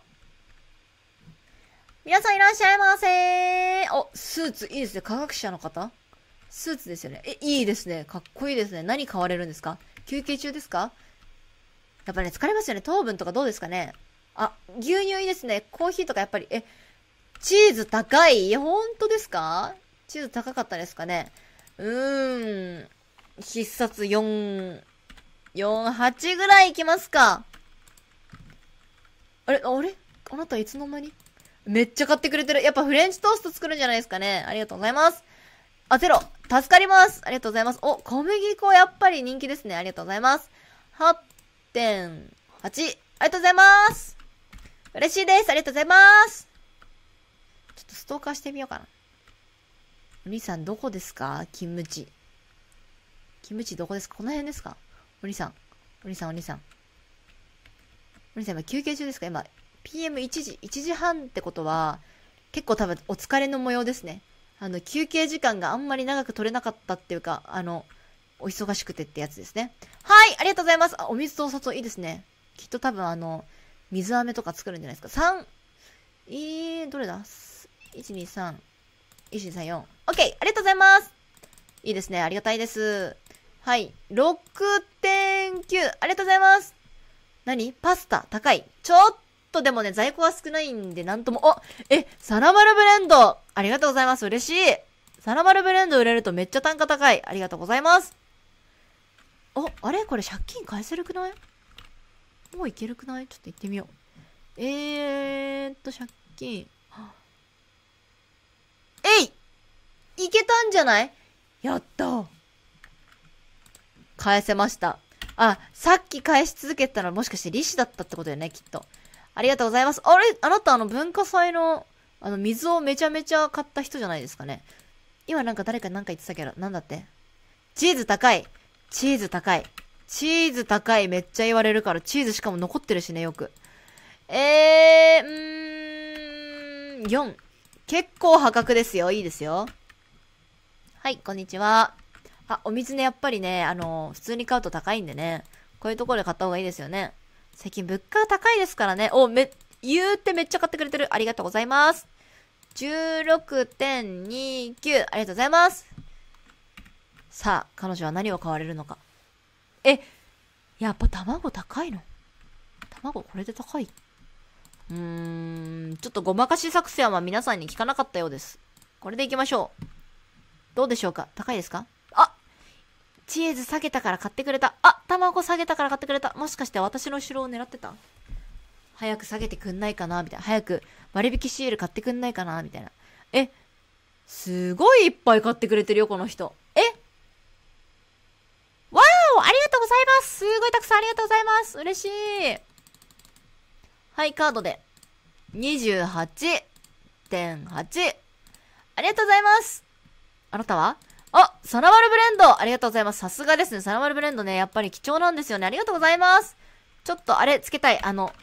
皆さんいらっしゃいませお、スーツいいですね。科学者の方スーツですよね。え、いいですね。かっこいいですね。何買われるんですか休憩中ですかやっぱね、疲れますよね。糖分とかどうですかねあ、牛乳いいですね。コーヒーとかやっぱり、え、チーズ高い本当ですかチーズ高かったですかねうーん。必殺4、48ぐらいいきますか。あれ、あれあなたいつの間にめっちゃ買ってくれてる。やっぱフレンチトースト作るんじゃないですかね。ありがとうございます。あ、ゼロ助かりますありがとうございます。お、小麦粉やっぱり人気ですね。ありがとうございます。8.8! ありがとうございます嬉しいですありがとうございますちょっとストーカーしてみようかな。お兄さんどこですかキムチ。キムチどこですかこの辺ですかお兄さん。お兄さんお兄さん。お兄さん今休憩中ですか今、PM1 時、1時半ってことは、結構多分お疲れの模様ですね。あの、休憩時間があんまり長く取れなかったっていうか、あの、お忙しくてってやつですね。はい、ありがとうございます。あ、お水とお砂糖いいですね。きっと多分あの、水飴とか作るんじゃないですか。3、えー、どれだ ?123、1234。OK! ありがとうございますいいですね。ありがたいです。はい。6.9! ありがとうございます何パスタ高い。ちょっとでもね、在庫は少ないんで、なんとも、おえ、サラマルブレンドありがとうございます。嬉しいサラマルブレンド売れるとめっちゃ単価高い。ありがとうございます。お、あれこれ借金返せるくないもういけるくないちょっと行ってみよう。えーっと、借金。えいいけたんじゃないやった返せました。あ、さっき返し続けたのもしかして利子だったってことよね、きっと。ありがとうございます。あれ、あなたあの文化祭の、あの水をめちゃめちゃ買った人じゃないですかね。今なんか誰かなんか言ってたけど、なんだってチーズ高いチーズ高いチーズ高いめっちゃ言われるから、チーズしかも残ってるしね、よく。えー、うーん、4。結構破格ですよ。いいですよ。はい、こんにちは。あ、お水ね、やっぱりね、あの、普通に買うと高いんでね、こういうところで買った方がいいですよね。最近物価高いですからね。お、め、言うてめっちゃ買ってくれてる。ありがとうございます。16.29。ありがとうございます。さあ、彼女は何を買われるのか。え、やっぱ卵高いの卵これで高いうーん、ちょっとごまかし作戦は皆さんに聞かなかったようです。これで行きましょう。どうでしょうか高いですかチーズ下げたから買ってくれた。あ、卵下げたから買ってくれた。もしかして私の後ろを狙ってた早く下げてくんないかなみたいな。早く割引シール買ってくんないかなみたいな。え、すごいいっぱい買ってくれてるよ、この人。えわおありがとうございますすごいたくさんありがとうございます嬉しいはい、カードで。28.8。ありがとうございますあなたはあ、サラマルブレンドありがとうございます。さすがですね。サラマルブレンドね、やっぱり貴重なんですよね。ありがとうございます。ちょっとあれつけたい。あの、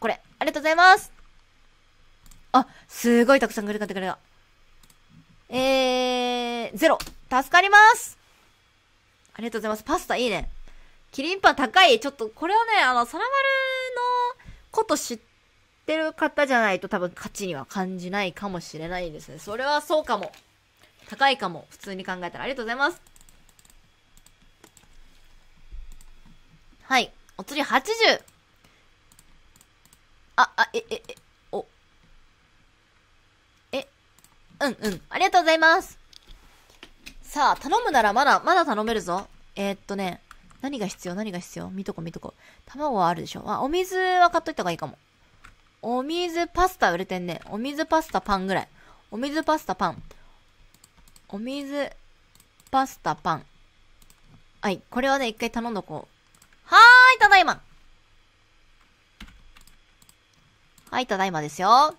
これ。ありがとうございます。あ、すごいたくさんグルカってくれた。えー、ゼロ。助かりますありがとうございます。パスタいいね。キリンパン高い。ちょっと、これはね、あの、サラマルのこと知ってる方じゃないと多分価値には感じないかもしれないですね。それはそうかも。高いかも。普通に考えたらありがとうございます。はい。お釣り 80! あ、あ、え、え、え、お。え、うんうん。ありがとうございます。さあ、頼むならまだ、まだ頼めるぞ。えー、っとね、何が必要何が必要見とこ見とこ。卵はあるでしょ。あ、お水は買っといた方がいいかも。お水パスタ売れてんね。お水パスタパンぐらい。お水パスタパン。お水、パスタ、パン。はい。これはね、一回頼んどこう。はーい、ただいまはい、ただいまですよ。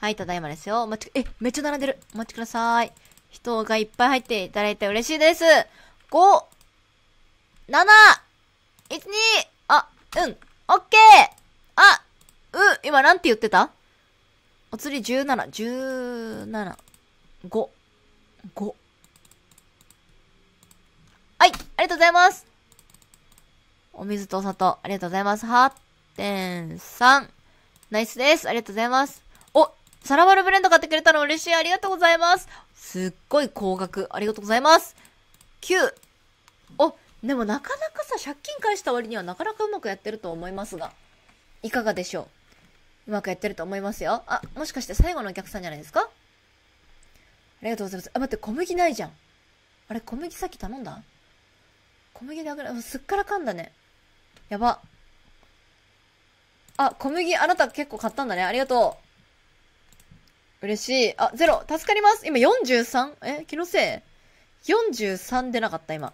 はい、ただいまですよ。待ち、え、めっちゃ並んでる。お待ちください。人がいっぱい入っていただいて嬉しいです。5、7、1、2、あ、うん、オッケーあ、うん、今なんて言ってたお釣り17、17。5。5。はい、ありがとうございます。お水とお砂糖、ありがとうございます。8.3。ナイスです。ありがとうございます。お、サラバルブレンド買ってくれたの嬉しい。ありがとうございます。すっごい高額。ありがとうございます。9。お、でもなかなかさ、借金返した割にはなかなかうまくやってると思いますが、いかがでしょううまくやってると思いますよ。あ、もしかして最後のお客さんじゃないですかありがとうございます。あ、待って、小麦ないじゃん。あれ、小麦さっき頼んだ小麦なくな、すっからかんだね。やば。あ、小麦、あなた結構買ったんだね。ありがとう。嬉しい。あ、ゼロ。助かります。今 43? え気のせい ?43 出なかった、今。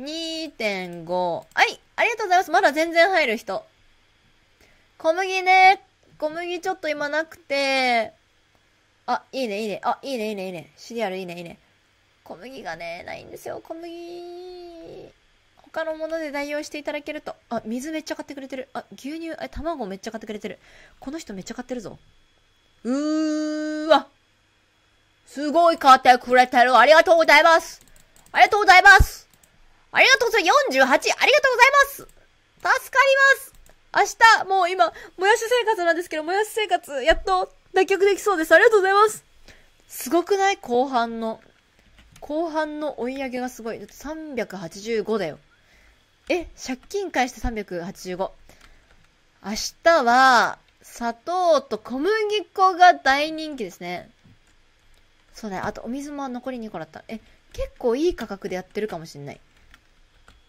2.5。はい。ありがとうございます。まだ全然入る人。小麦ね。小麦ちょっと今なくて、あ、いいね、いいね。あ、いいね、いいね、いいね。シリアルいいね、いいね。小麦がね、ないんですよ、小麦。他のもので代用していただけると。あ、水めっちゃ買ってくれてる。あ、牛乳、え、卵めっちゃ買ってくれてる。この人めっちゃ買ってるぞ。うーわ。すごい買ってくれてる。ありがとうございます。ありがとうございます。ありがとうございます。48! ありがとうございます。助かります。明日、もう今、もやし生活なんですけど、もやし生活、やっと脱却できそうです。ありがとうございますすごくない後半の。後半の追い上げがすごい。385だよ。え、借金返して385。明日は、砂糖と小麦粉が大人気ですね。そうだよ。あとお水も残り2個だった。え、結構いい価格でやってるかもしんない。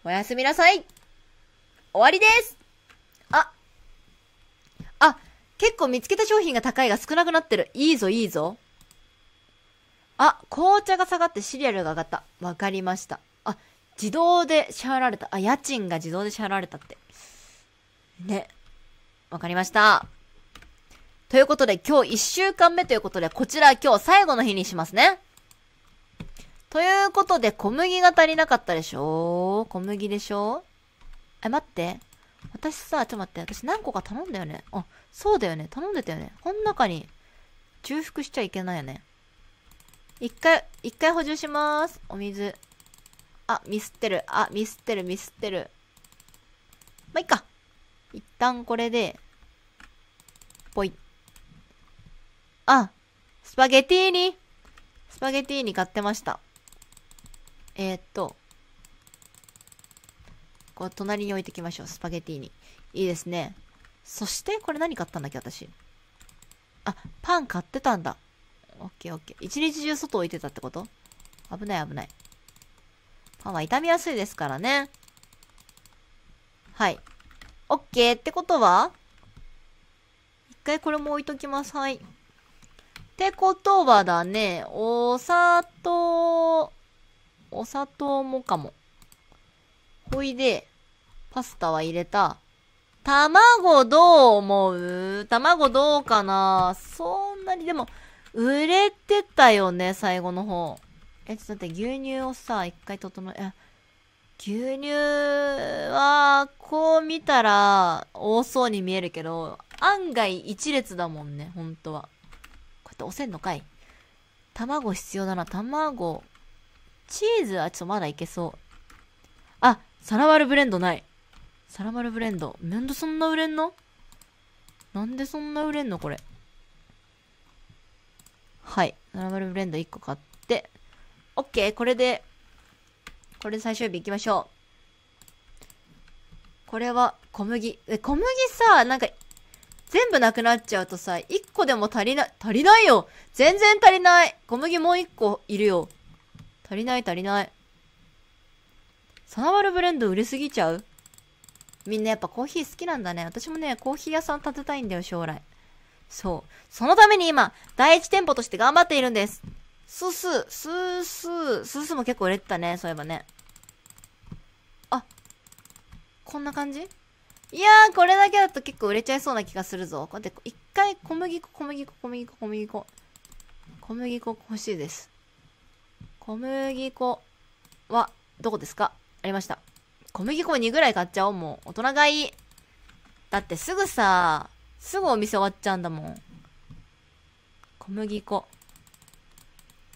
おやすみなさい終わりですあ、あ、結構見つけた商品が高いが少なくなってる。いいぞ、いいぞ。あ、紅茶が下がってシリアルが上がった。わかりました。あ、自動で支払われた。あ、家賃が自動で支払われたって。ね。わかりました。ということで、今日1週間目ということで、こちら今日最後の日にしますね。ということで、小麦が足りなかったでしょ小麦でしょえ、待って。私さ、ちょっと待って。私何個か頼んだよね。あ、そうだよね。頼んでたよね。この中に重複しちゃいけないよね。一回、一回補充します。お水。あ、ミスってる。あ、ミスってる、ミスってる。まあ、いっか。一旦これで、ぽい。あ、スパゲティーニ。スパゲティーニ買ってました。えー、っと、こう、隣に置いてきましょう。スパゲティーニ。いいですね。そして、これ何買ったんだっけ、私。あ、パン買ってたんだ。オッケーオッケー。一日中外置いてたってこと危ない危ない。パンは傷みやすいですからね。はい。オッケーってことは一回これも置いときます。はい。ってことはだね、お砂糖、お砂糖もかも。ほいで、パスタは入れた。卵どう思う卵どうかなそんなに、でも、売れてたよね、最後の方。え、ちょっと待って、牛乳をさ、一回整え、牛乳は、こう見たら、多そうに見えるけど、案外一列だもんね、本当は。こうやって押せんのかい卵必要だな、卵。チーズはちょっとまだいけそう。あ、サラワルブレンドない。サラマルブレンド。なんでそんな売れんのなんでそんな売れんのこれ。はい。サラマルブレンド1個買って。オッケーこれで、これで最終日行きましょう。これは小麦。え、小麦さ、なんか、全部なくなっちゃうとさ、1個でも足りない、足りないよ全然足りない小麦もう1個いるよ。足りない足りない。サナマルブレンド売れすぎちゃうみんなやっぱコーヒー好きなんだね。私もね、コーヒー屋さん建てたいんだよ、将来。そう。そのために今、第一店舗として頑張っているんです。スースー、スースー、スースーも結構売れてたね、そういえばね。あ、こんな感じいやー、これだけだと結構売れちゃいそうな気がするぞ。こうやって、一回小麦粉、小麦粉、小麦粉、小麦粉。小麦粉欲しいです。小麦粉は、どこですかありました。小麦粉2ぐらい買っちゃおう、もう。大人買い。だってすぐさ、すぐお店終わっちゃうんだもん。小麦粉。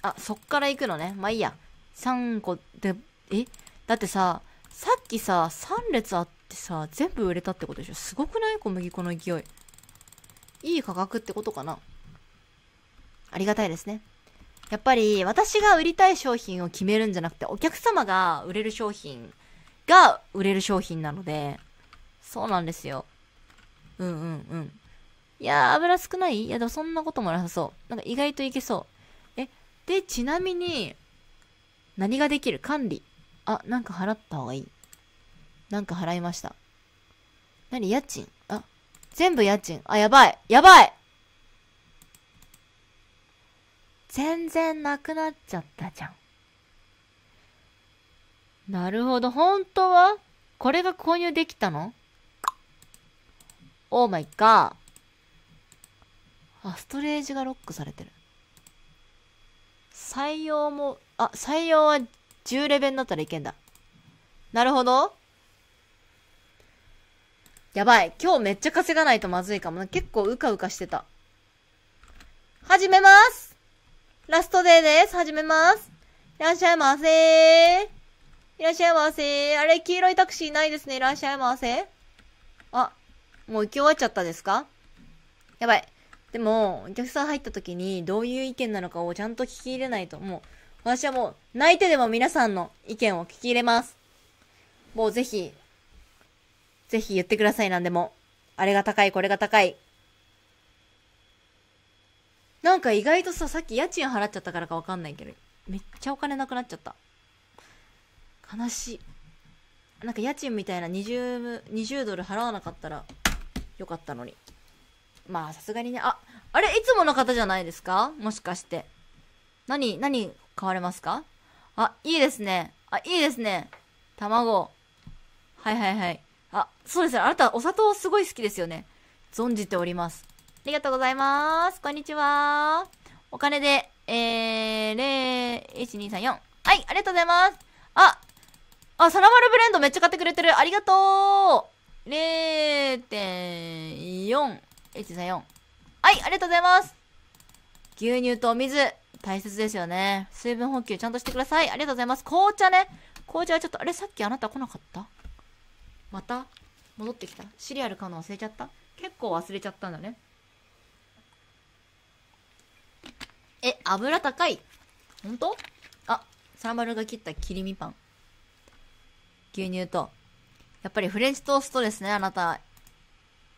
あ、そっから行くのね。まあいいや。3個で、えだってさ、さっきさ、3列あってさ、全部売れたってことでしょすごくない小麦粉の勢い。いい価格ってことかなありがたいですね。やっぱり、私が売りたい商品を決めるんじゃなくて、お客様が売れる商品が売れる商品なので、そうなんですよ。うんうんうん。いやー、油少ないいや、でもそんなこともなさそう。なんか意外といけそう。え、で、ちなみに、何ができる管理。あ、なんか払った方がいい。なんか払いました。何家賃あ、全部家賃。あ、やばいやばい全然なくなっちゃったじゃん。なるほど。本当はこれが購入できたのオーマイガー。あ、ストレージがロックされてる。採用も、あ、採用は10レベルになったらいけんだ。なるほど。やばい。今日めっちゃ稼がないとまずいかも。結構うかうかしてた。始めますラストデーです。始めます。いらっしゃいませー。いらっしゃいませ。あれ、黄色いタクシーないですね。いらっしゃいませ。あ、もう行き終わっちゃったですかやばい。でも、お客さん入った時にどういう意見なのかをちゃんと聞き入れないと、もう、私はもう、泣いてでも皆さんの意見を聞き入れます。もうぜひ、ぜひ言ってください、なんでも。あれが高い、これが高い。なんか意外とさ、さっき家賃払っちゃったからかわかんないけど、めっちゃお金なくなっちゃった。話なんか家賃みたいな 20, 20ドル払わなかったらよかったのにまあさすがにねああれいつもの方じゃないですかもしかして何何買われますかあいいですねあいいですね卵はいはいはいあそうですねあなたお砂糖すごい好きですよね存じておりますありがとうございますこんにちはお金でえー、0、1、2、3、4。はい、ありがとうございます。あ、あ、サラマルブレンドめっちゃ買ってくれてる。ありがとう !0.4。134。はい、ありがとうございます牛乳とお水、大切ですよね。水分補給ちゃんとしてください。ありがとうございます。紅茶ね。紅茶はちょっと、あれさっきあなた来なかったまた戻ってきたシリアル買うの忘れちゃった結構忘れちゃったんだね。え、油高い本当あ、サラマルが切った切り身パン。牛乳と。やっぱりフレンチトーストですね、あなた。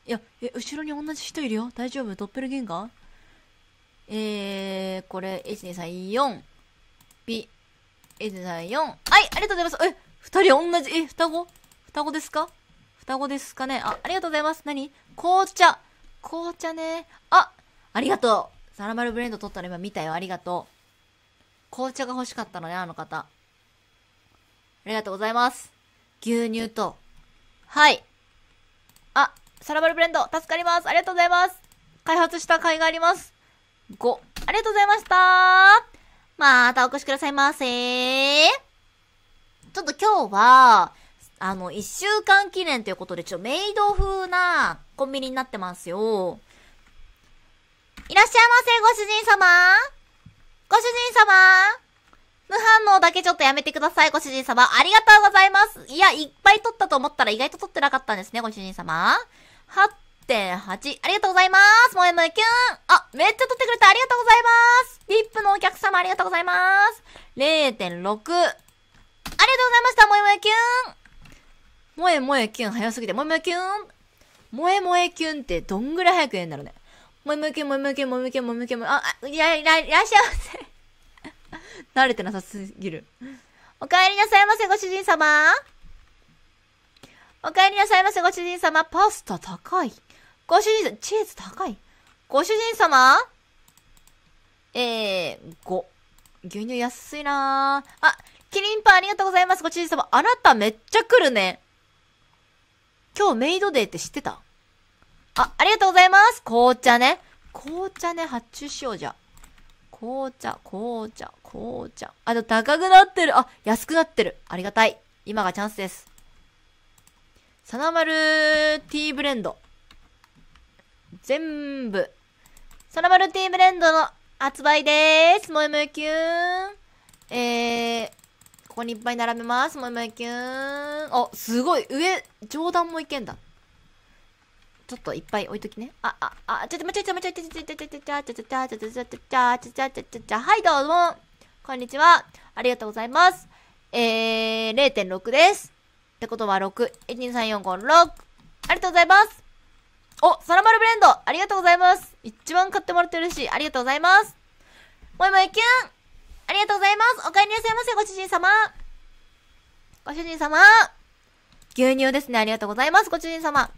いや、え、後ろに同じ人いるよ。大丈夫ドッペルゲンガーえー、これ、1234。B。1234。はい、ありがとうございます。え、二人同じ、え、双子双子ですか双子ですかねあ、ありがとうございます。何紅茶。紅茶ね。あ、ありがとう。サラマルブレンド取ったの今見たよ。ありがとう。紅茶が欲しかったのね、あの方。ありがとうございます。牛乳と。はい。あ、サラバルブレンド、助かります。ありがとうございます。開発した甲斐があります。ご、ありがとうございました。またお越しくださいませー。ちょっと今日は、あの、一週間記念ということで、ちょ、メイド風なコンビニになってますよ。いらっしゃいませ、ご主人様ご主人様無反応だけちょっとやめてください、ご主人様。ありがとうございます。いや、いっぱい取ったと思ったら意外と取ってなかったんですね、ご主人様。8.8。ありがとうございます。もえもえキュン。あ、めっちゃ取ってくれてありがとうございます。リップのお客様ありがとうございます。0.6。ありがとうございました、もえもえキュン。もえもえきュん、早すぎて。もえもえキュン。もえもえキュンってどんぐらい早く言えんだろうね。もえもえキュン、もえもえキュン、もえもえきゅん、もえもえきゅん、ええあ、いらっしゃいませ。慣れてなさすぎる。お帰りなさいませ、ご主人様。お帰りなさいませ、ご主人様。パスタ高い。ご主人、チーズ高い。ご主人様えー、5。牛乳安いなーあ、キリンパンありがとうございます、ご主人様。あなためっちゃ来るね。今日メイドデーって知ってたあ、ありがとうございます。紅茶ね。紅茶ね、発注しようじゃ。紅茶、紅茶、紅茶。あ、でも高くなってる。あ、安くなってる。ありがたい。今がチャンスです。サナマルティーブレンド。全部。サナマルティーブレンドの発売でーす。もえもえきゅーん。えー、ここにいっぱい並べます。もえもえきゅーん。あ、すごい。上、上段もいけんだ。ちょっといっぱい置いときね。あ、あ、あ、ちょっと待って、ちょっと待って、ちょっと待って、ちょっと待って、ちょっと待って、ちょっと待って、ちょっと待って、ちょっと待って、ちょっと待って、ちょっと待って、ちょっと待って、ちょっと待って、ちょっとはい、どうも。こんにちは。ありがとうございます。えー、0.6です。ってことは6。1、2、3、4、5、6。ありがとうございます。お、サラマルブレンド、ありがとうございます。一番買ってもらってるし、ありがとうございます。もいもいきゅん、ありがとうございます。お帰りなさいませ、ご主人様。ご主人様。牛乳ですね、ありがとうございます、ご主人様。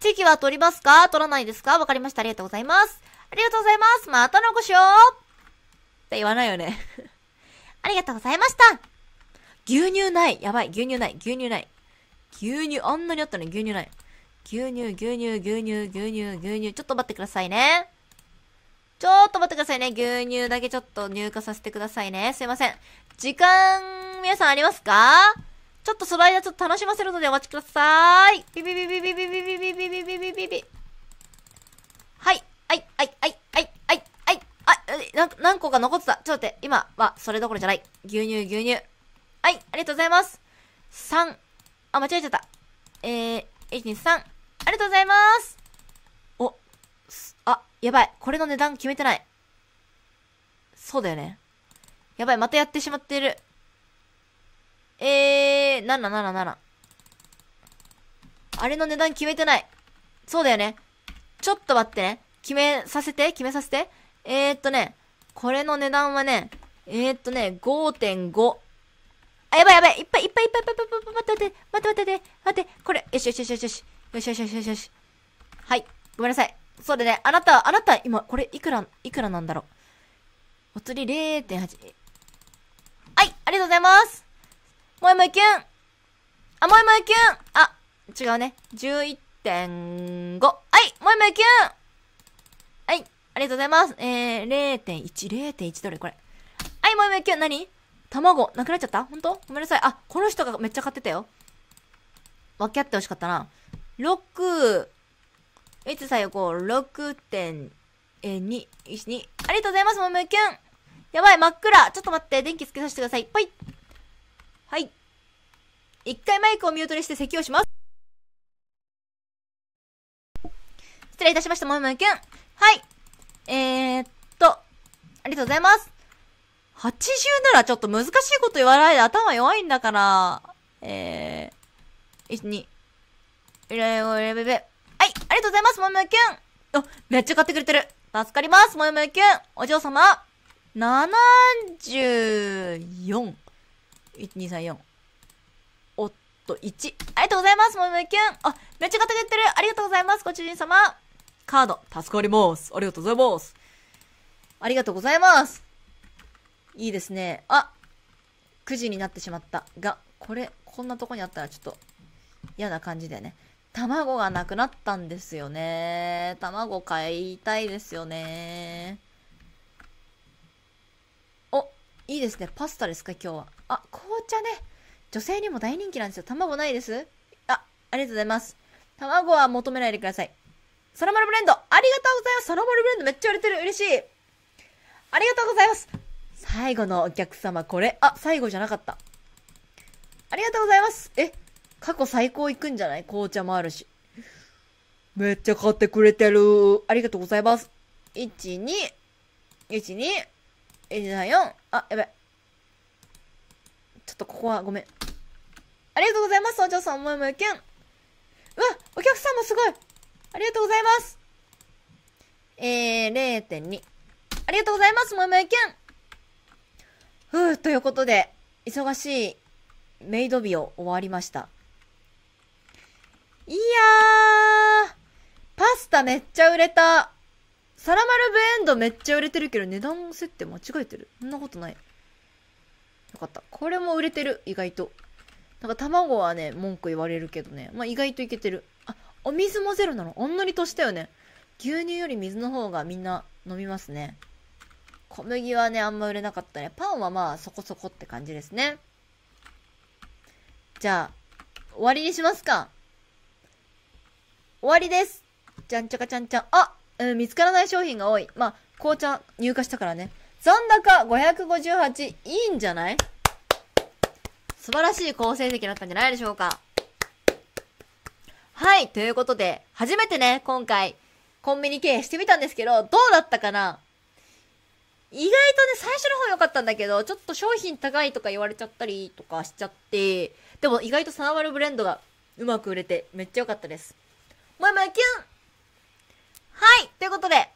チェキは取りますか取らないですかわかりました。ありがとうございます。ありがとうございます。またのご視聴って言わないよね ありがとうございました。牛乳ない。やばい。牛乳ない。牛乳ない。牛乳、あんなにあったのに牛乳ない。牛乳、牛乳、牛乳、牛乳、牛乳。ちょっと待ってくださいね。ちょっと待ってくださいね。牛乳だけちょっと入荷させてくださいね。すいません。時間、皆さんありますかちょっとその間ちょっと楽しませるのでお待ちください。ビビビビビビビビビビビビビビビ。はい、はい、はい、はい、はい、はい、はい、あ、な、何個か残ってた。ちょっと待って、今はそれどころじゃない。牛乳、牛乳。はい、ありがとうございます。3、あ、間違えちゃった。えー、1、2、3。ありがとうございます。お、あ、やばい。これの値段決めてない。そうだよね。やばい、またやってしまっている。えー、7、7、7。あれの値段決めてない。そうだよね。ちょっと待ってね。決めさせて、決めさせて。えー、っとね、これの値段はね、えー、っとね、5.5。あ、やばいやばい。いっぱいいっぱいいっぱいいっぱいいっぱい。待って待って待って待って待って。これ。よしよしよしよしよし。よしよしよしよしよし。はい。ごめんなさい。そうだね。あなた、あなた、今、これ、いくら、いくらなんだろう。お釣り0.8。はい、ありがとうございます。もえもえキュンあ、もえもえキュンあ、違うね。11.5。はい、もえもえキュンはい、ありがとうございます。えー、0.1、0.1どれこれ。はい、もえもえキュン何卵、なくなっちゃったほんとごめんなさい。あ、この人がめっちゃ買ってたよ。分け合ってほしかったな。6、いつ最後、6.2、1、2。ありがとうございます、ももめきゅん。やばい、真っ暗。ちょっと待って、電気つけさせてください。ぽい。はい。一回マイクをミュートにして咳をします。失礼いたしました、もやもきくん。はい。えー、っと、ありがとうございます。80ならちょっと難しいこと言わないで頭弱いんだから、えー、1、2、はい、ありがとうございます、もやもきくん。あ、めっちゃ買ってくれてる。助かります、もやもきくん。お嬢様。74。1234おっと1ありがとうございますもみもみきゅんあめっちゃガが言ってるありがとうございますご主人様カード助かりますありがとうございますありがとうございますいいですねあ9時になってしまったがこれこんなとこにあったらちょっと嫌な感じだよね卵がなくなったんですよね卵買いたいですよねいいですね。パスタですか、今日は。あ、紅茶ね。女性にも大人気なんですよ。卵ないですあ、ありがとうございます。卵は求めないでください。そらマルブレンドありがとうございますそらマルブレンドめっちゃ売れてる嬉しいありがとうございます最後のお客様これ。あ、最後じゃなかった。ありがとうございます。え、過去最高いくんじゃない紅茶もあるし。めっちゃ買ってくれてる。ありがとうございます。1、2、1、2、1、3、4、あ、やばい。ちょっとここはごめん。ありがとうございます、お嬢さん、おももゆきん。うわ、お客さんもすごい。ありがとうございます。えー、0.2。ありがとうございます、ももゆきん。ふう、ということで、忙しいメイド日を終わりました。いやー、パスタめっちゃ売れた。サラマルブエンドめっちゃ売れてるけど値段設定間違えてる。そんなことない。よかった。これも売れてる、意外と。なんか卵はね、文句言われるけどね。まあ意外といけてる。あ、お水もゼロなの。おんのりとしたよね。牛乳より水の方がみんな飲みますね。小麦はね、あんま売れなかったね。パンはまあそこそこって感じですね。じゃあ、終わりにしますか。終わりです。じゃんちゃかちゃんちゃん。あうん、見つからない商品が多い。まあ、紅茶入荷したからね。残高558、いいんじゃない素晴らしい好成績だったんじゃないでしょうか。はい、ということで、初めてね、今回、コンビニ経営してみたんですけど、どうだったかな意外とね、最初の方良かったんだけど、ちょっと商品高いとか言われちゃったりとかしちゃって、でも意外とサナマルブレンドがうまく売れてめっちゃ良かったです。もやもやキュンはいということで、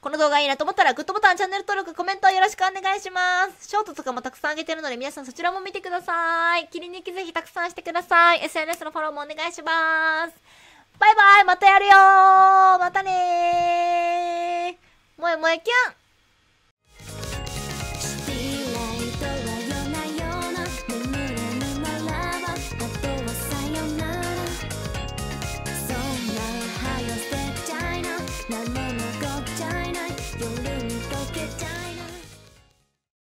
この動画いいなと思ったらグッドボタン、チャンネル登録、コメントよろしくお願いします。ショートとかもたくさんあげてるので皆さんそちらも見てください。切り抜きぜひたくさんしてください。SNS のフォローもお願いします。バイバイまたやるよまたねーもえもえキュン